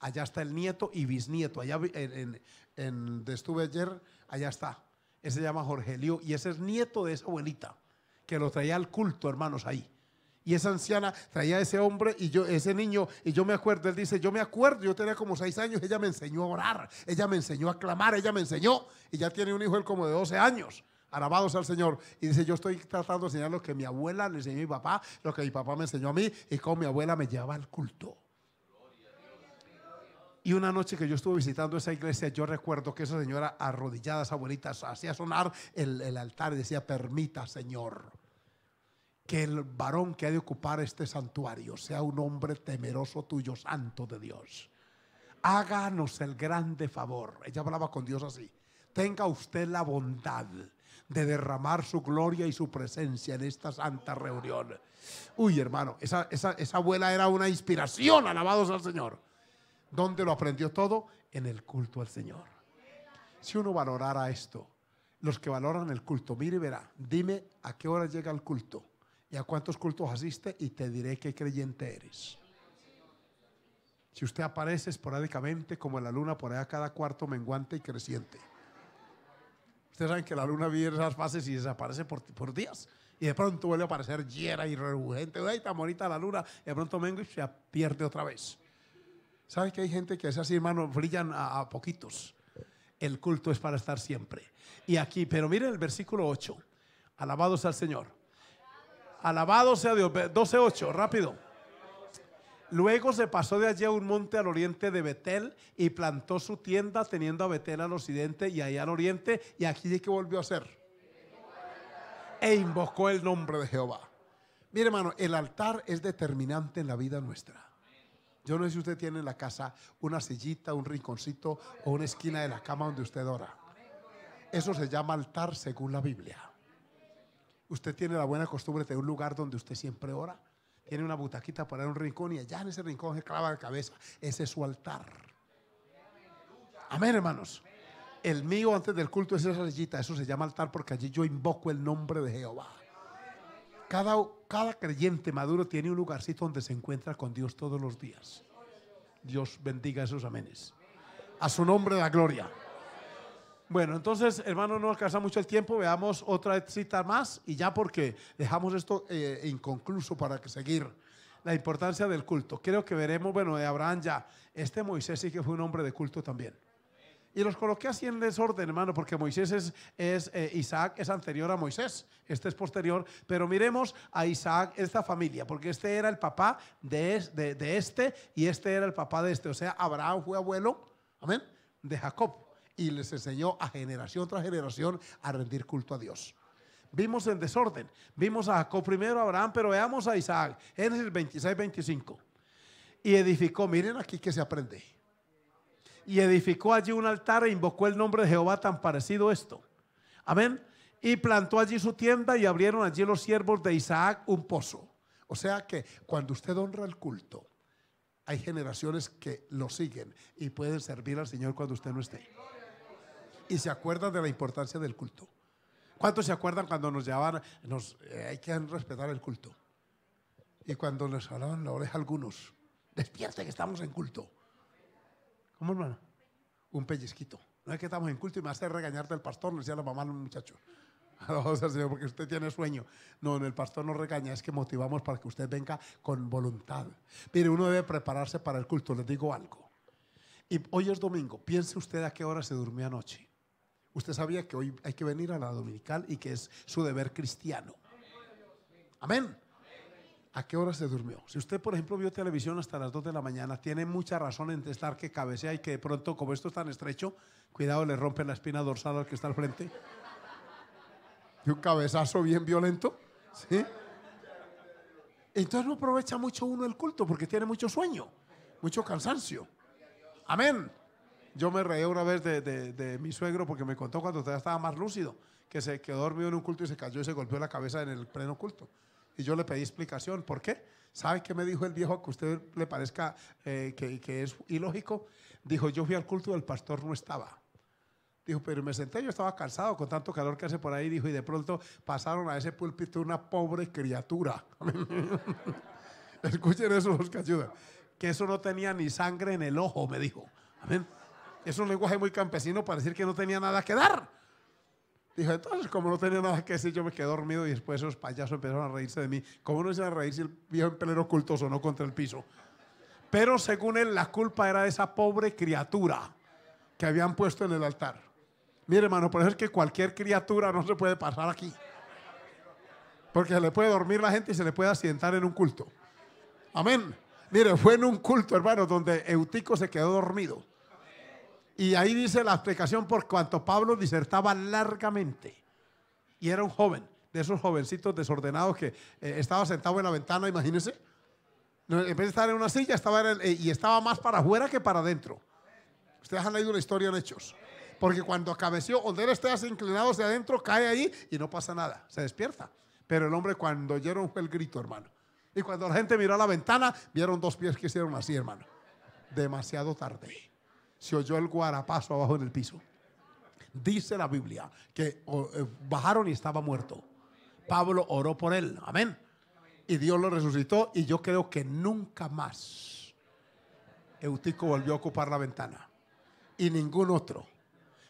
Allá está el nieto y bisnieto. Allá en, donde estuve ayer, allá está. Ese se llama Jorgelio y ese es nieto de esa abuelita que lo traía al culto, hermanos, ahí y esa anciana traía a ese hombre y yo, ese niño, y yo me acuerdo, él dice, yo me acuerdo, yo tenía como seis años, ella me enseñó a orar, ella me enseñó a clamar, ella me enseñó, y ya tiene un hijo él como de 12 años. Alabados al Señor. Y dice, yo estoy tratando de enseñar lo que mi abuela le enseñó a mi papá, lo que mi papá me enseñó a mí y con mi abuela me llevaba al culto. Y una noche que yo estuve visitando esa iglesia, yo recuerdo que esa señora arrodillada, esa abuelita, hacía sonar el, el altar y decía, permita, Señor que el varón que ha de ocupar este santuario sea un hombre temeroso tuyo, santo de Dios. Háganos el grande favor. Ella hablaba con Dios así. Tenga usted la bondad de derramar su gloria y su presencia en esta santa reunión. Uy, hermano, esa, abuela era una inspiración, alabados al Señor. ¿Dónde lo aprendió todo? En el culto al Señor. Si uno valorara esto, los que valoran el culto, mire y verá, dime a qué hora llega el culto y a cuántos cultos asiste y te diré qué creyente eres. Si usted aparece esporádicamente como la luna por allá cada cuarto menguante y creciente. Ustedes saben que la luna vive esas fases y desaparece por, días. Y de pronto vuelve a aparecer llena y rebujente. ¡Ay, está bonita la luna! Y de pronto vengo y se pierde otra vez. ¿Saben que hay gente que es así, hermano? Brillan a, poquitos. El culto es para estar siempre. Y aquí, pero miren el versículo 8. Alabados al Señor. Alabado sea Dios. 12.8, rápido. Luego se pasó de allí a un monte al oriente de Betel y plantó su tienda teniendo a Betel al occidente y allá al oriente. Y aquí es que volvió a ser E invocó el nombre de Jehová. Mire hermano, el altar es determinante en la vida nuestra. Yo no sé si usted tiene en la casa una sillita, un rinconcito o una esquina de la cama donde usted ora. Eso se llama altar según la Biblia. Usted tiene la buena costumbre de un lugar donde usted siempre ora. Tiene una butaquita para un rincón y allá en ese rincón se clava la cabeza. Ese es su altar. Amén, hermanos. El mío antes del culto es esa sillita. Eso se llama altar porque allí yo invoco el nombre de Jehová. Cada, cada creyente maduro tiene un lugarcito donde se encuentra con Dios todos los días. Dios bendiga esos amenes. A su nombre la gloria. Bueno, entonces, hermano, no alcanza mucho el tiempo. Veamos otra cita más y ya porque dejamos esto eh, inconcluso para que seguir la importancia del culto. Creo que veremos, bueno, de Abraham ya, este Moisés sí que fue un hombre de culto también. Y los coloqué así en desorden, hermano, porque Moisés es, eh, Isaac es anterior a Moisés, este es posterior, pero miremos a Isaac, esta familia, porque este era el papá de, de, de este y este era el papá de este, o sea, Abraham fue abuelo, amén, de Jacob y les enseñó a generación tras generación a rendir culto a Dios. Vimos el desorden, vimos a Jacob primero, a Abraham, pero veamos a Isaac, Génesis 26, 25. Y edificó, miren aquí que se aprende. Y edificó allí un altar e invocó el nombre de Jehová tan parecido esto. Amén. Y plantó allí su tienda y abrieron allí los siervos de Isaac un pozo. O sea que cuando usted honra el culto, hay generaciones que lo siguen y pueden servir al Señor cuando usted no esté y se acuerdan de la importancia del culto. ¿Cuántos se acuerdan cuando nos llamaban? nos, eh, hay que respetar el culto? Y cuando nos hablaban la oreja algunos, despierta que estamos en culto. ¿Cómo hermano? Un pellizquito. No es que estamos en culto y me hace regañarte el pastor, le decía la mamá un muchacho. O sea Señor, porque usted tiene sueño. No, el pastor no regaña, es que motivamos para que usted venga con voluntad. Mire, uno debe prepararse para el culto, les digo algo. Y hoy es domingo, piense usted a qué hora se durmió anoche. Usted sabía que hoy hay que venir a la dominical y que es su deber cristiano. Amén. ¿A qué hora se durmió? Si usted, por ejemplo, vio televisión hasta las 2 de la mañana, tiene mucha razón en testar que cabecea y que de pronto, como esto es tan estrecho, cuidado, le rompe la espina dorsal al que está al frente. Y un cabezazo bien violento. ¿Sí? Entonces no aprovecha mucho uno el culto porque tiene mucho sueño, mucho cansancio. Amén. Yo me reí una vez de, mi suegro porque me contó cuando todavía estaba más lúcido, que se quedó dormido en un culto y se cayó y se golpeó la cabeza en el pleno culto. Y yo le pedí explicación. ¿Por qué? ¿Sabe qué me dijo el viejo que usted le parezca eh, que, es ilógico? Dijo, yo fui al culto y el pastor no estaba. Dijo, pero me senté, yo estaba cansado con tanto calor que hace por ahí. Dijo, y de pronto pasaron a ese púlpito una pobre criatura. Escuchen eso, los que ayudan. Que eso no tenía ni sangre en el ojo, me dijo. Amén es un lenguaje muy campesino para decir que no tenía nada que dar. Dijo, entonces, como no tenía nada que decir, yo me quedé dormido y después esos payasos empezaron a reírse de mí. ¿Cómo no se a reír si el viejo pelero ocultoso no contra el piso? Pero según él, la culpa era de esa pobre criatura que habían puesto en el altar. Mire, hermano, por eso es que cualquier criatura no se puede pasar aquí. Porque se le puede dormir la gente y se le puede asientar en un culto. Amén. Mire, fue en un culto, hermano, donde Eutico se quedó dormido. Y ahí dice la explicación por cuanto Pablo disertaba largamente. Y era un joven, de esos jovencitos desordenados que eh, estaba sentado en la ventana, imagínense. En vez de estar en una silla, estaba eh, y estaba más para afuera que para adentro. Ustedes han leído la historia en Hechos. Porque cuando O de él esté inclinado hacia adentro, cae ahí y no pasa nada, se despierta. Pero el hombre cuando oyeron fue el grito, hermano. Y cuando la gente miró a la ventana, vieron dos pies que hicieron así, hermano. Demasiado tarde se oyó el guarapazo abajo en el piso. Dice la Biblia que eh, bajaron y estaba muerto. Pablo oró por él. Amén. Y Dios lo resucitó y yo creo que nunca más Eutico volvió a ocupar la ventana. Y ningún otro.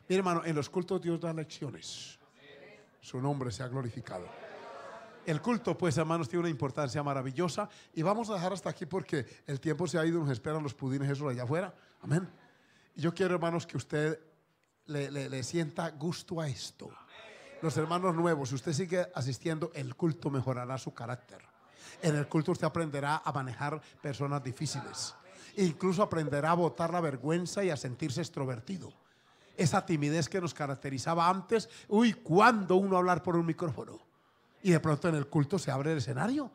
Mi hermano, en los cultos Dios da lecciones. Su nombre se ha glorificado. El culto, pues, hermanos, tiene una importancia maravillosa. Y vamos a dejar hasta aquí porque el tiempo se ha ido. Nos esperan los pudines Jesús allá afuera. Amén. Yo quiero, hermanos, que usted le, sienta gusto a esto. Los hermanos nuevos, si usted sigue asistiendo, el culto mejorará su carácter. En el culto usted aprenderá a manejar personas difíciles. Incluso aprenderá a botar la vergüenza y a sentirse extrovertido. Esa timidez que nos caracterizaba antes, uy, ¿cuándo uno hablar por un micrófono? Y de pronto en el culto se abre el escenario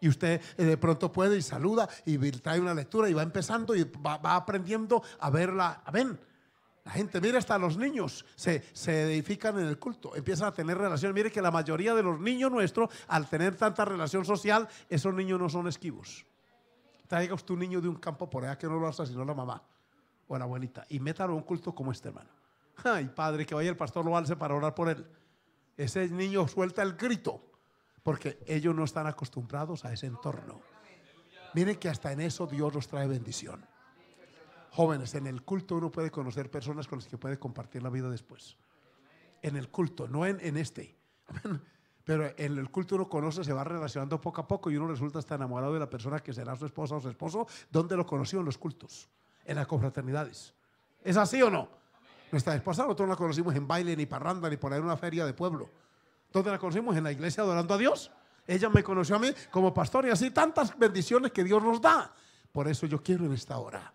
y usted eh, de pronto puede y saluda y trae una lectura y va empezando y va, aprendiendo a verla. ver, La gente, mire, hasta los niños se, edifican en el culto, empiezan a tener relación. Mire que la mayoría de los niños nuestros, al tener tanta relación social, esos niños no son esquivos. Traiga usted un niño de un campo por allá que no lo sino la mamá o la abuelita y métalo a un culto como este hermano. Ay, padre, que vaya el pastor lo alce para orar por él. Ese niño suelta el grito porque ellos no están acostumbrados a ese entorno. Miren que hasta en eso Dios nos trae bendición. Jóvenes, en el culto uno puede conocer personas con las que puede compartir la vida después. En el culto, no en, en este. Pero en el culto uno conoce, se va relacionando poco a poco y uno resulta hasta enamorado de la persona que será su esposa o su esposo, donde lo conoció en los cultos, en las confraternidades. ¿Es así o no? Nuestra esposa nosotros no la conocimos en baile, ni parranda, ni por ahí en una feria de pueblo. ¿Dónde la conocimos? En la iglesia adorando a Dios. Ella me conoció a mí como pastor y así tantas bendiciones que Dios nos da. Por eso yo quiero en esta hora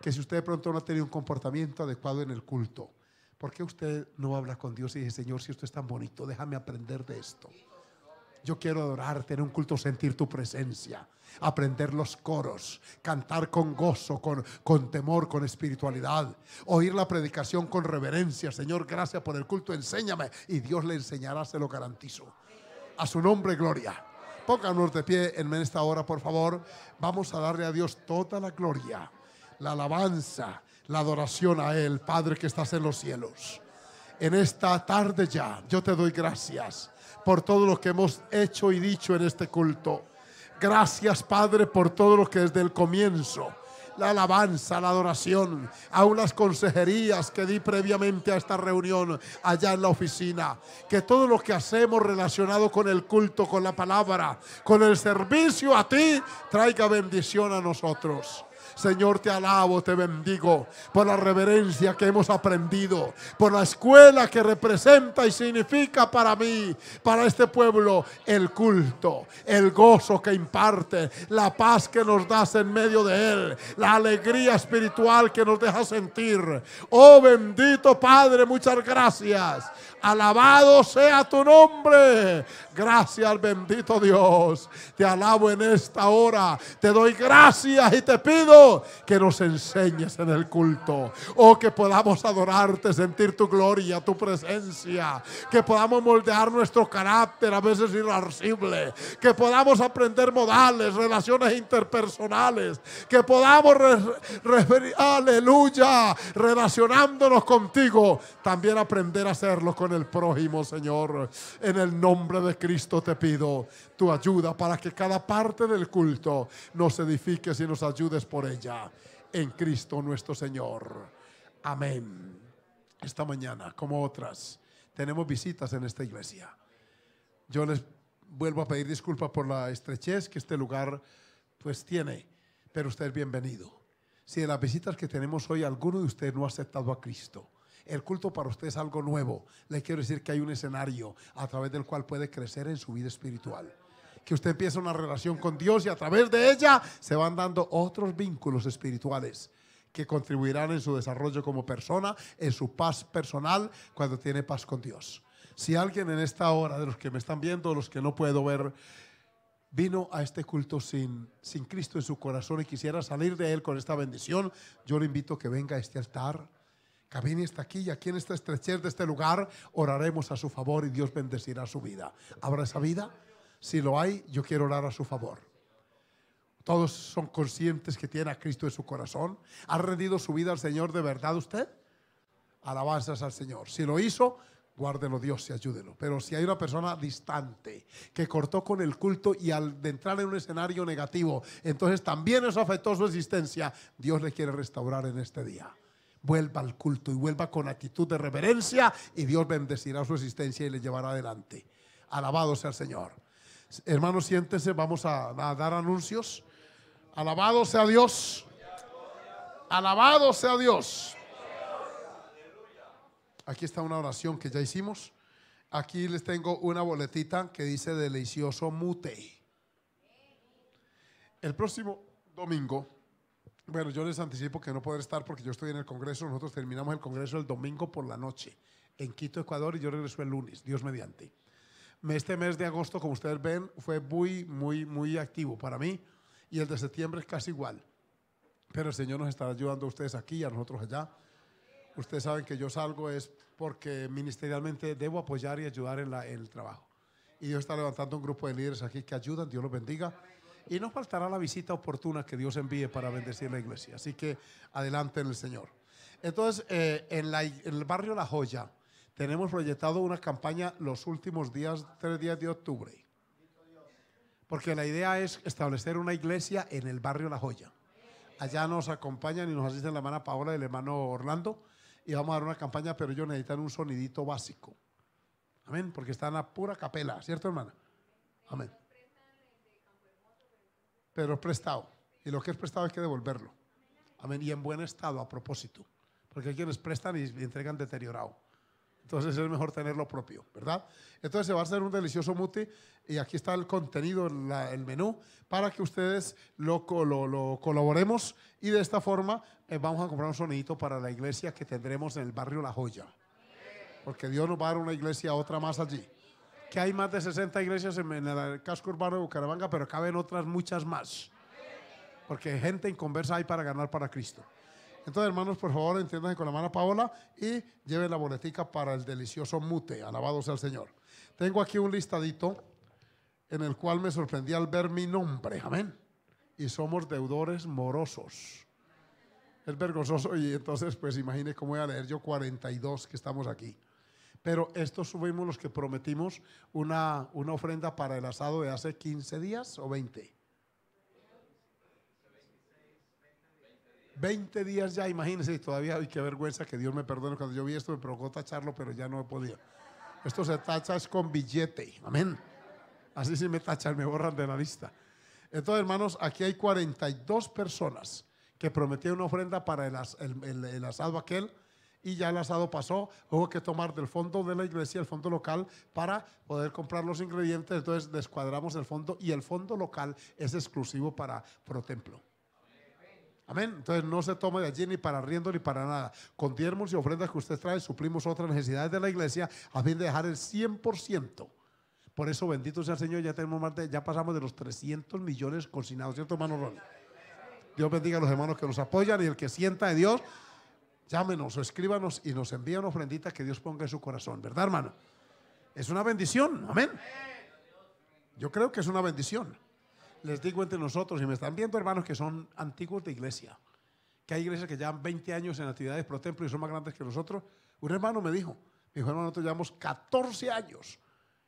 que si usted de pronto no ha tenido un comportamiento adecuado en el culto, ¿por qué usted no habla con Dios y dice, Señor, si esto es tan bonito, déjame aprender de esto? Yo quiero adorarte en un culto, sentir tu presencia, aprender los coros, cantar con gozo, con, con temor, con espiritualidad, oír la predicación con reverencia. Señor, gracias por el culto, enséñame. Y Dios le enseñará, se lo garantizo. A su nombre, gloria. Pónganos de pie en esta hora, por favor. Vamos a darle a Dios toda la gloria, la alabanza, la adoración a Él, Padre que estás en los cielos. En esta tarde ya, yo te doy gracias por todo lo que hemos hecho y dicho en este culto. Gracias, Padre, por todo lo que desde el comienzo la alabanza, la adoración, A unas consejerías que di previamente a esta reunión allá en la oficina. Que todo lo que hacemos relacionado con el culto, con la palabra, con el servicio a ti, traiga bendición a nosotros. Señor, te alabo, te bendigo por la reverencia que hemos aprendido, por la escuela que representa y significa para mí, para este pueblo, el culto, el gozo que imparte, la paz que nos das en medio de él, la alegría espiritual que nos deja sentir. Oh bendito Padre, muchas gracias. Alabado sea tu nombre. Gracias, bendito Dios. Te alabo en esta hora. Te doy gracias y te pido que nos enseñes en el culto. Oh, que podamos adorarte, sentir tu gloria, tu presencia. Que podamos moldear nuestro carácter, a veces irascible. Que podamos aprender modales, relaciones interpersonales. Que podamos, aleluya, relacionándonos contigo, también aprender a hacerlo con en el prójimo, Señor. En el nombre de Cristo te pido tu ayuda para que cada parte del culto nos edifiques y nos ayudes por ella. En Cristo nuestro Señor. Amén. Esta mañana, como otras, tenemos visitas en esta iglesia. Yo les vuelvo a pedir disculpas por la estrechez que este lugar pues tiene, pero usted es bienvenido. Si de las visitas que tenemos hoy alguno de ustedes no ha aceptado a Cristo, el culto para usted es algo nuevo. Le quiero decir que hay un escenario a través del cual puede crecer en su vida espiritual. Que usted empieza una relación con Dios y a través de ella se van dando otros vínculos espirituales que contribuirán en su desarrollo como persona, en su paz personal, cuando tiene paz con Dios. Si alguien en esta hora, de los que me están viendo, de los que no puedo ver, vino a este culto sin, sin Cristo en su corazón y quisiera salir de él con esta bendición, yo le invito a que venga a este altar Cabini está aquí y aquí en esta estrechez de este lugar oraremos a su favor y Dios bendecirá su vida. ¿Habrá esa vida? Si lo hay, yo quiero orar a su favor. Todos son conscientes que tiene a Cristo en su corazón. ¿Ha rendido su vida al Señor de verdad usted? Alabanzas al Señor. Si lo hizo, guárdelo Dios y ayúdenlo Pero si hay una persona distante que cortó con el culto y al entrar en un escenario negativo, entonces también eso afectó su existencia. Dios le quiere restaurar en este día vuelva al culto y vuelva con actitud de reverencia y Dios bendecirá su existencia y le llevará adelante. Alabado sea el Señor. Hermanos, siéntense, vamos a, dar anuncios. Alabado sea Dios. Alabado sea Dios. Aquí está una oración que ya hicimos. Aquí les tengo una boletita que dice delicioso mute. El próximo domingo bueno, yo les anticipo que no podré estar porque yo estoy en el Congreso. Nosotros terminamos el Congreso el domingo por la noche en Quito, Ecuador, y yo regreso el lunes, Dios mediante. Este mes de agosto, como ustedes ven, fue muy, muy, muy activo para mí y el de septiembre es casi igual. Pero el Señor nos estará ayudando a ustedes aquí y a nosotros allá. Ustedes saben que yo salgo es porque ministerialmente debo apoyar y ayudar en, el trabajo. Y Dios está levantando un grupo de líderes aquí que ayudan, Dios los bendiga y no faltará la visita oportuna que Dios envíe para bendecir la iglesia. Así que adelante en el Señor. Entonces, eh, en, en, el barrio La Joya tenemos proyectado una campaña los últimos días, tres días de octubre. Porque la idea es establecer una iglesia en el barrio La Joya. Allá nos acompañan y nos asisten la hermana Paola y el hermano Orlando. Y vamos a dar una campaña, pero ellos necesitan un sonidito básico. Amén, porque están a pura capela, ¿cierto, hermana? Amén pero prestado. Y lo que es prestado hay que devolverlo. Amén. Y en buen estado, a propósito. Porque hay quienes prestan y entregan deteriorado. Entonces es mejor tenerlo propio, ¿verdad? Entonces se va a hacer un delicioso muti, y aquí está el contenido, el menú, para que ustedes lo, lo, colaboremos y de esta forma eh, vamos a comprar un sonidito para la iglesia que tendremos en el barrio La Joya. Porque Dios nos va a dar una iglesia, otra más allí que hay más de 60 iglesias en, el casco urbano de Bucaramanga, pero caben otras muchas más. Porque gente en conversa hay para ganar para Cristo. Entonces, hermanos, por favor, entiendan con la mano Paola y lleven la boletica para el delicioso mute. Alabado sea el Señor. Tengo aquí un listadito en el cual me sorprendí al ver mi nombre. Amén. Y somos deudores morosos. Es vergonzoso y entonces, pues imagine cómo voy a leer yo 42 que estamos aquí pero estos subimos los que prometimos una, una, ofrenda para el asado de hace 15 días o 20. 20 días ya, imagínense, y todavía, y qué vergüenza que Dios me perdone, cuando yo vi esto me provocó tacharlo, pero ya no he podido. Esto se tacha es con billete, amén. Así si me tachan, me borran de la lista. Entonces, hermanos, aquí hay 42 personas que prometieron una ofrenda para el asado aquel y ya el asado pasó. Hubo que tomar del fondo de la iglesia, el fondo local, para poder comprar los ingredientes. Entonces descuadramos el fondo y el fondo local es exclusivo para pro templo Amén. Entonces no se toma de allí ni para riendo ni para nada. Con tiermos y ofrendas que usted trae, suplimos otras necesidades de la iglesia a fin de dejar el 100%. Por eso, bendito sea el Señor, ya tenemos ya pasamos de los 300 millones cocinados, ¿cierto, hermano Dios bendiga a los hermanos que nos apoyan y el que sienta de Dios. Llámenos o escríbanos y nos envían ofrendita que Dios ponga en su corazón, ¿verdad, hermano? Es una bendición, amén. Yo creo que es una bendición. Les digo entre nosotros, y me están viendo hermanos que son antiguos de iglesia, que hay iglesias que llevan 20 años en actividades pro templo y son más grandes que nosotros. Un hermano me dijo, mi dijo, hermano, nosotros llevamos 14 años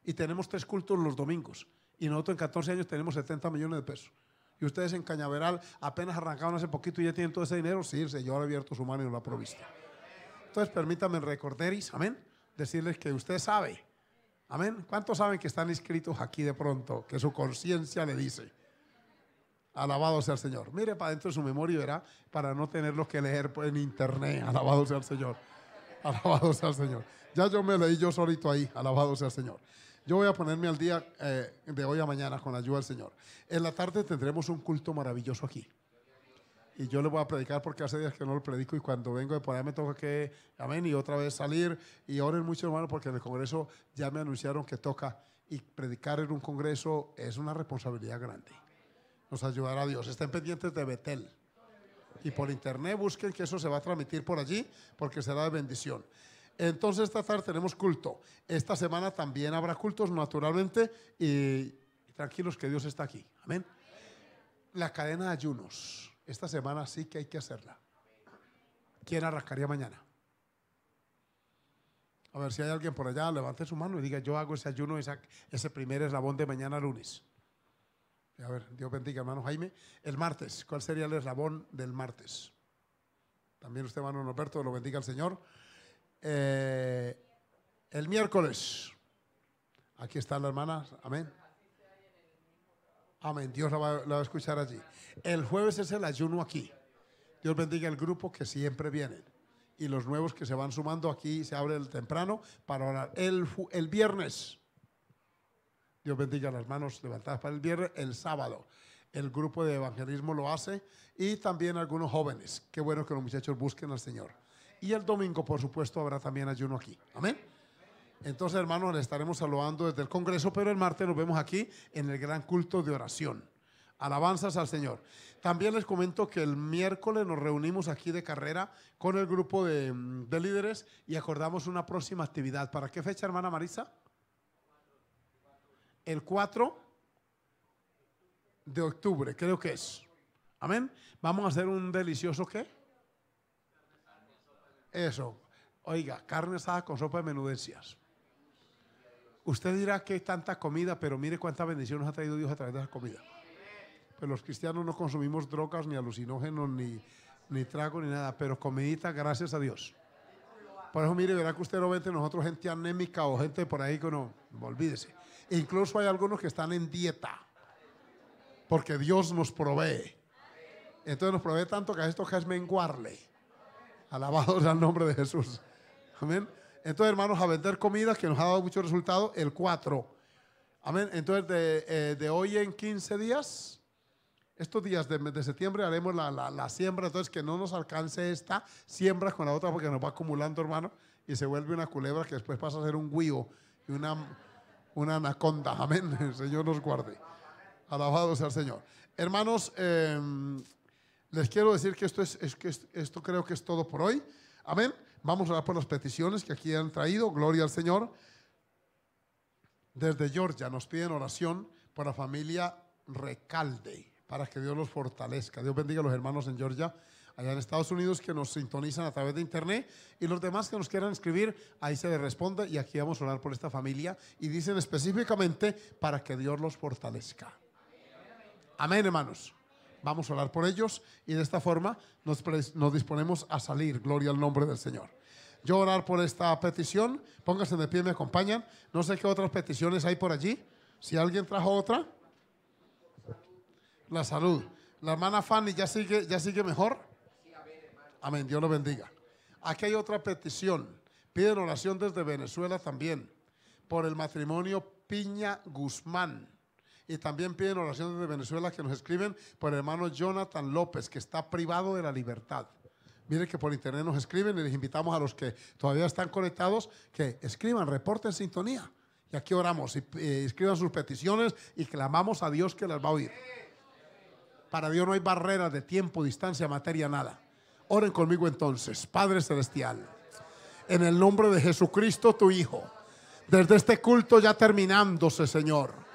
y tenemos tres cultos los domingos. Y nosotros en 14 años tenemos 70 millones de pesos y ustedes en Cañaveral apenas arrancaron hace poquito y ya tienen todo ese dinero, sí, el Señor ha abierto su mano y lo ha provisto. Entonces permítanme recordarles, amén, decirles que usted sabe, amén. ¿Cuántos saben que están inscritos aquí de pronto, que su conciencia le dice? Alabado sea el Señor. Mire para dentro de su memoria verá para no tenerlos que leer pues, en internet. Alabado sea el Señor. Alabado sea el Señor. Ya yo me leí yo solito ahí. Alabado sea el Señor. Yo voy a ponerme al día eh, de hoy a mañana con la ayuda del Señor. En la tarde tendremos un culto maravilloso aquí. Y yo le voy a predicar porque hace días que no lo predico y cuando vengo de por allá me toca que, amén, y otra vez salir. Y oren mucho, hermano, porque en el Congreso ya me anunciaron que toca. Y predicar en un Congreso es una responsabilidad grande. Nos ayudará Dios. Estén pendientes de Betel. Y por internet busquen que eso se va a transmitir por allí porque será de bendición. Entonces esta tarde tenemos culto. Esta semana también habrá cultos, naturalmente, y, tranquilos que Dios está aquí. Amén. La cadena de ayunos. Esta semana sí que hay que hacerla. ¿Quién arrascaría mañana? A ver si hay alguien por allá, levante su mano y diga, yo hago ese ayuno, ese primer eslabón de mañana lunes. A ver, Dios bendiga, hermano Jaime. El martes, ¿cuál sería el eslabón del martes? También usted, hermano Norberto, lo bendiga el Señor. Eh, el miércoles. Aquí están las hermanas. Amén. Amén. Dios la va, a escuchar allí. El jueves es el ayuno aquí. Dios bendiga el grupo que siempre vienen. Y los nuevos que se van sumando aquí se abre el temprano para orar. El, el viernes. Dios bendiga las manos levantadas para el viernes. El sábado. El grupo de evangelismo lo hace. Y también algunos jóvenes. Qué bueno que los muchachos busquen al Señor. Y el domingo, por supuesto, habrá también ayuno aquí. Amén. Entonces, hermanos, le estaremos saludando desde el Congreso, pero el martes nos vemos aquí en el gran culto de oración. Alabanzas al Señor. También les comento que el miércoles nos reunimos aquí de carrera con el grupo de, mm, de líderes y acordamos una próxima actividad. ¿Para qué fecha, hermana Marisa? El 4 de octubre, creo que es. Amén. Vamos a hacer un delicioso qué? Eso. Oiga, carne asada con sopa de menudencias. Usted dirá que hay tanta comida, pero mire cuánta bendición nos ha traído Dios a través de esa comida. pero pues los cristianos no consumimos drogas, ni alucinógenos, ni, ni trago, ni nada, pero comidita, gracias a Dios. Por eso, mire, verá que usted no ve entre nosotros gente anémica o gente por ahí que no, olvídese. Incluso hay algunos que están en dieta, porque Dios nos provee. Entonces nos provee tanto que a esto que es menguarle. Alabado sea el nombre de Jesús. Amén. Entonces, hermanos, a vender comidas que nos ha dado mucho resultado el 4. Amén. Entonces, de, eh, hoy en 15 días, estos días de, septiembre haremos la, siembra. Entonces, que no nos alcance esta siembra con la otra porque nos va acumulando, hermano, y se vuelve una culebra que después pasa a ser un guío y una, una anaconda. Amén. El Señor nos guarde. Alabado sea el Señor. Hermanos, em, les quiero decir que esto, es, que esto creo que es todo por hoy. Amén. Vamos a orar por las peticiones que aquí han traído. Gloria al Señor. Desde Georgia nos piden oración por la familia Recalde, para que Dios los fortalezca. Dios bendiga a los hermanos en Georgia, allá en Estados Unidos, que nos sintonizan a través de internet. Y los demás que nos quieran escribir, ahí se les responde. Y aquí vamos a orar por esta familia. Y dicen específicamente para que Dios los fortalezca. Amén, hermanos. Vamos a orar por ellos y de esta forma nos, disponemos a salir. Gloria al nombre del Señor. Yo orar por esta petición. Pónganse de pie, me acompañan. No sé qué otras peticiones hay por allí. Si alguien trajo otra. La salud. La hermana Fanny ya sigue, ya sigue mejor. Amén. Dios lo bendiga. Aquí hay otra petición. Piden oración desde Venezuela también por el matrimonio Piña Guzmán. Y también piden oraciones de Venezuela que nos escriben por el hermano Jonathan López, que está privado de la libertad. Miren que por internet nos escriben y les invitamos a los que todavía están conectados que escriban, reporten sintonía. Y aquí oramos y eh, escriban sus peticiones y clamamos a Dios que las va a oír. Para Dios no hay barrera de tiempo, distancia, materia, nada. Oren conmigo entonces, Padre Celestial, en el nombre de Jesucristo, tu Hijo. Desde este culto ya terminándose, Señor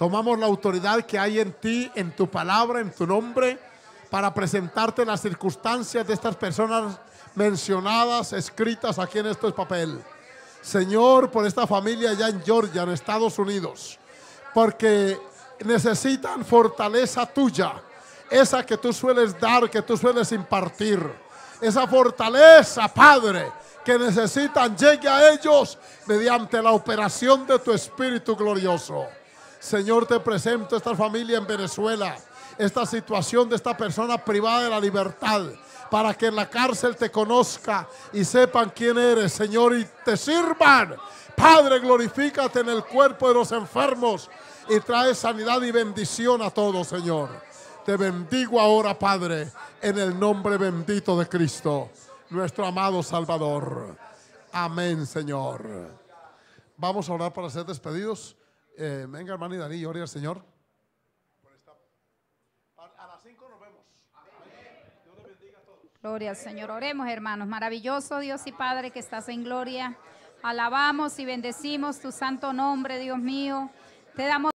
Tomamos la autoridad que hay en ti, en tu palabra, en tu nombre, para presentarte las circunstancias de estas personas mencionadas, escritas aquí en este papel. Señor, por esta familia allá en Georgia, en Estados Unidos, porque necesitan fortaleza tuya, esa que tú sueles dar, que tú sueles impartir, esa fortaleza, Padre, que necesitan llegue a ellos mediante la operación de tu Espíritu glorioso. Señor, te presento esta familia en Venezuela, esta situación de esta persona privada de la libertad, para que en la cárcel te conozca y sepan quién eres, Señor, y te sirvan. Padre, glorifícate en el cuerpo de los enfermos y trae sanidad y bendición a todos, Señor. Te bendigo ahora, Padre, en el nombre bendito de Cristo, nuestro amado Salvador. Amén, Señor. Vamos a orar para ser despedidos. Eh, venga, hermano y Darío, ore al Señor. A las 5 nos vemos. Dios bendiga a todos. Gloria al Señor. Oremos, hermanos. Maravilloso Dios y Padre que estás en gloria. Alabamos y bendecimos tu santo nombre, Dios mío. Te damos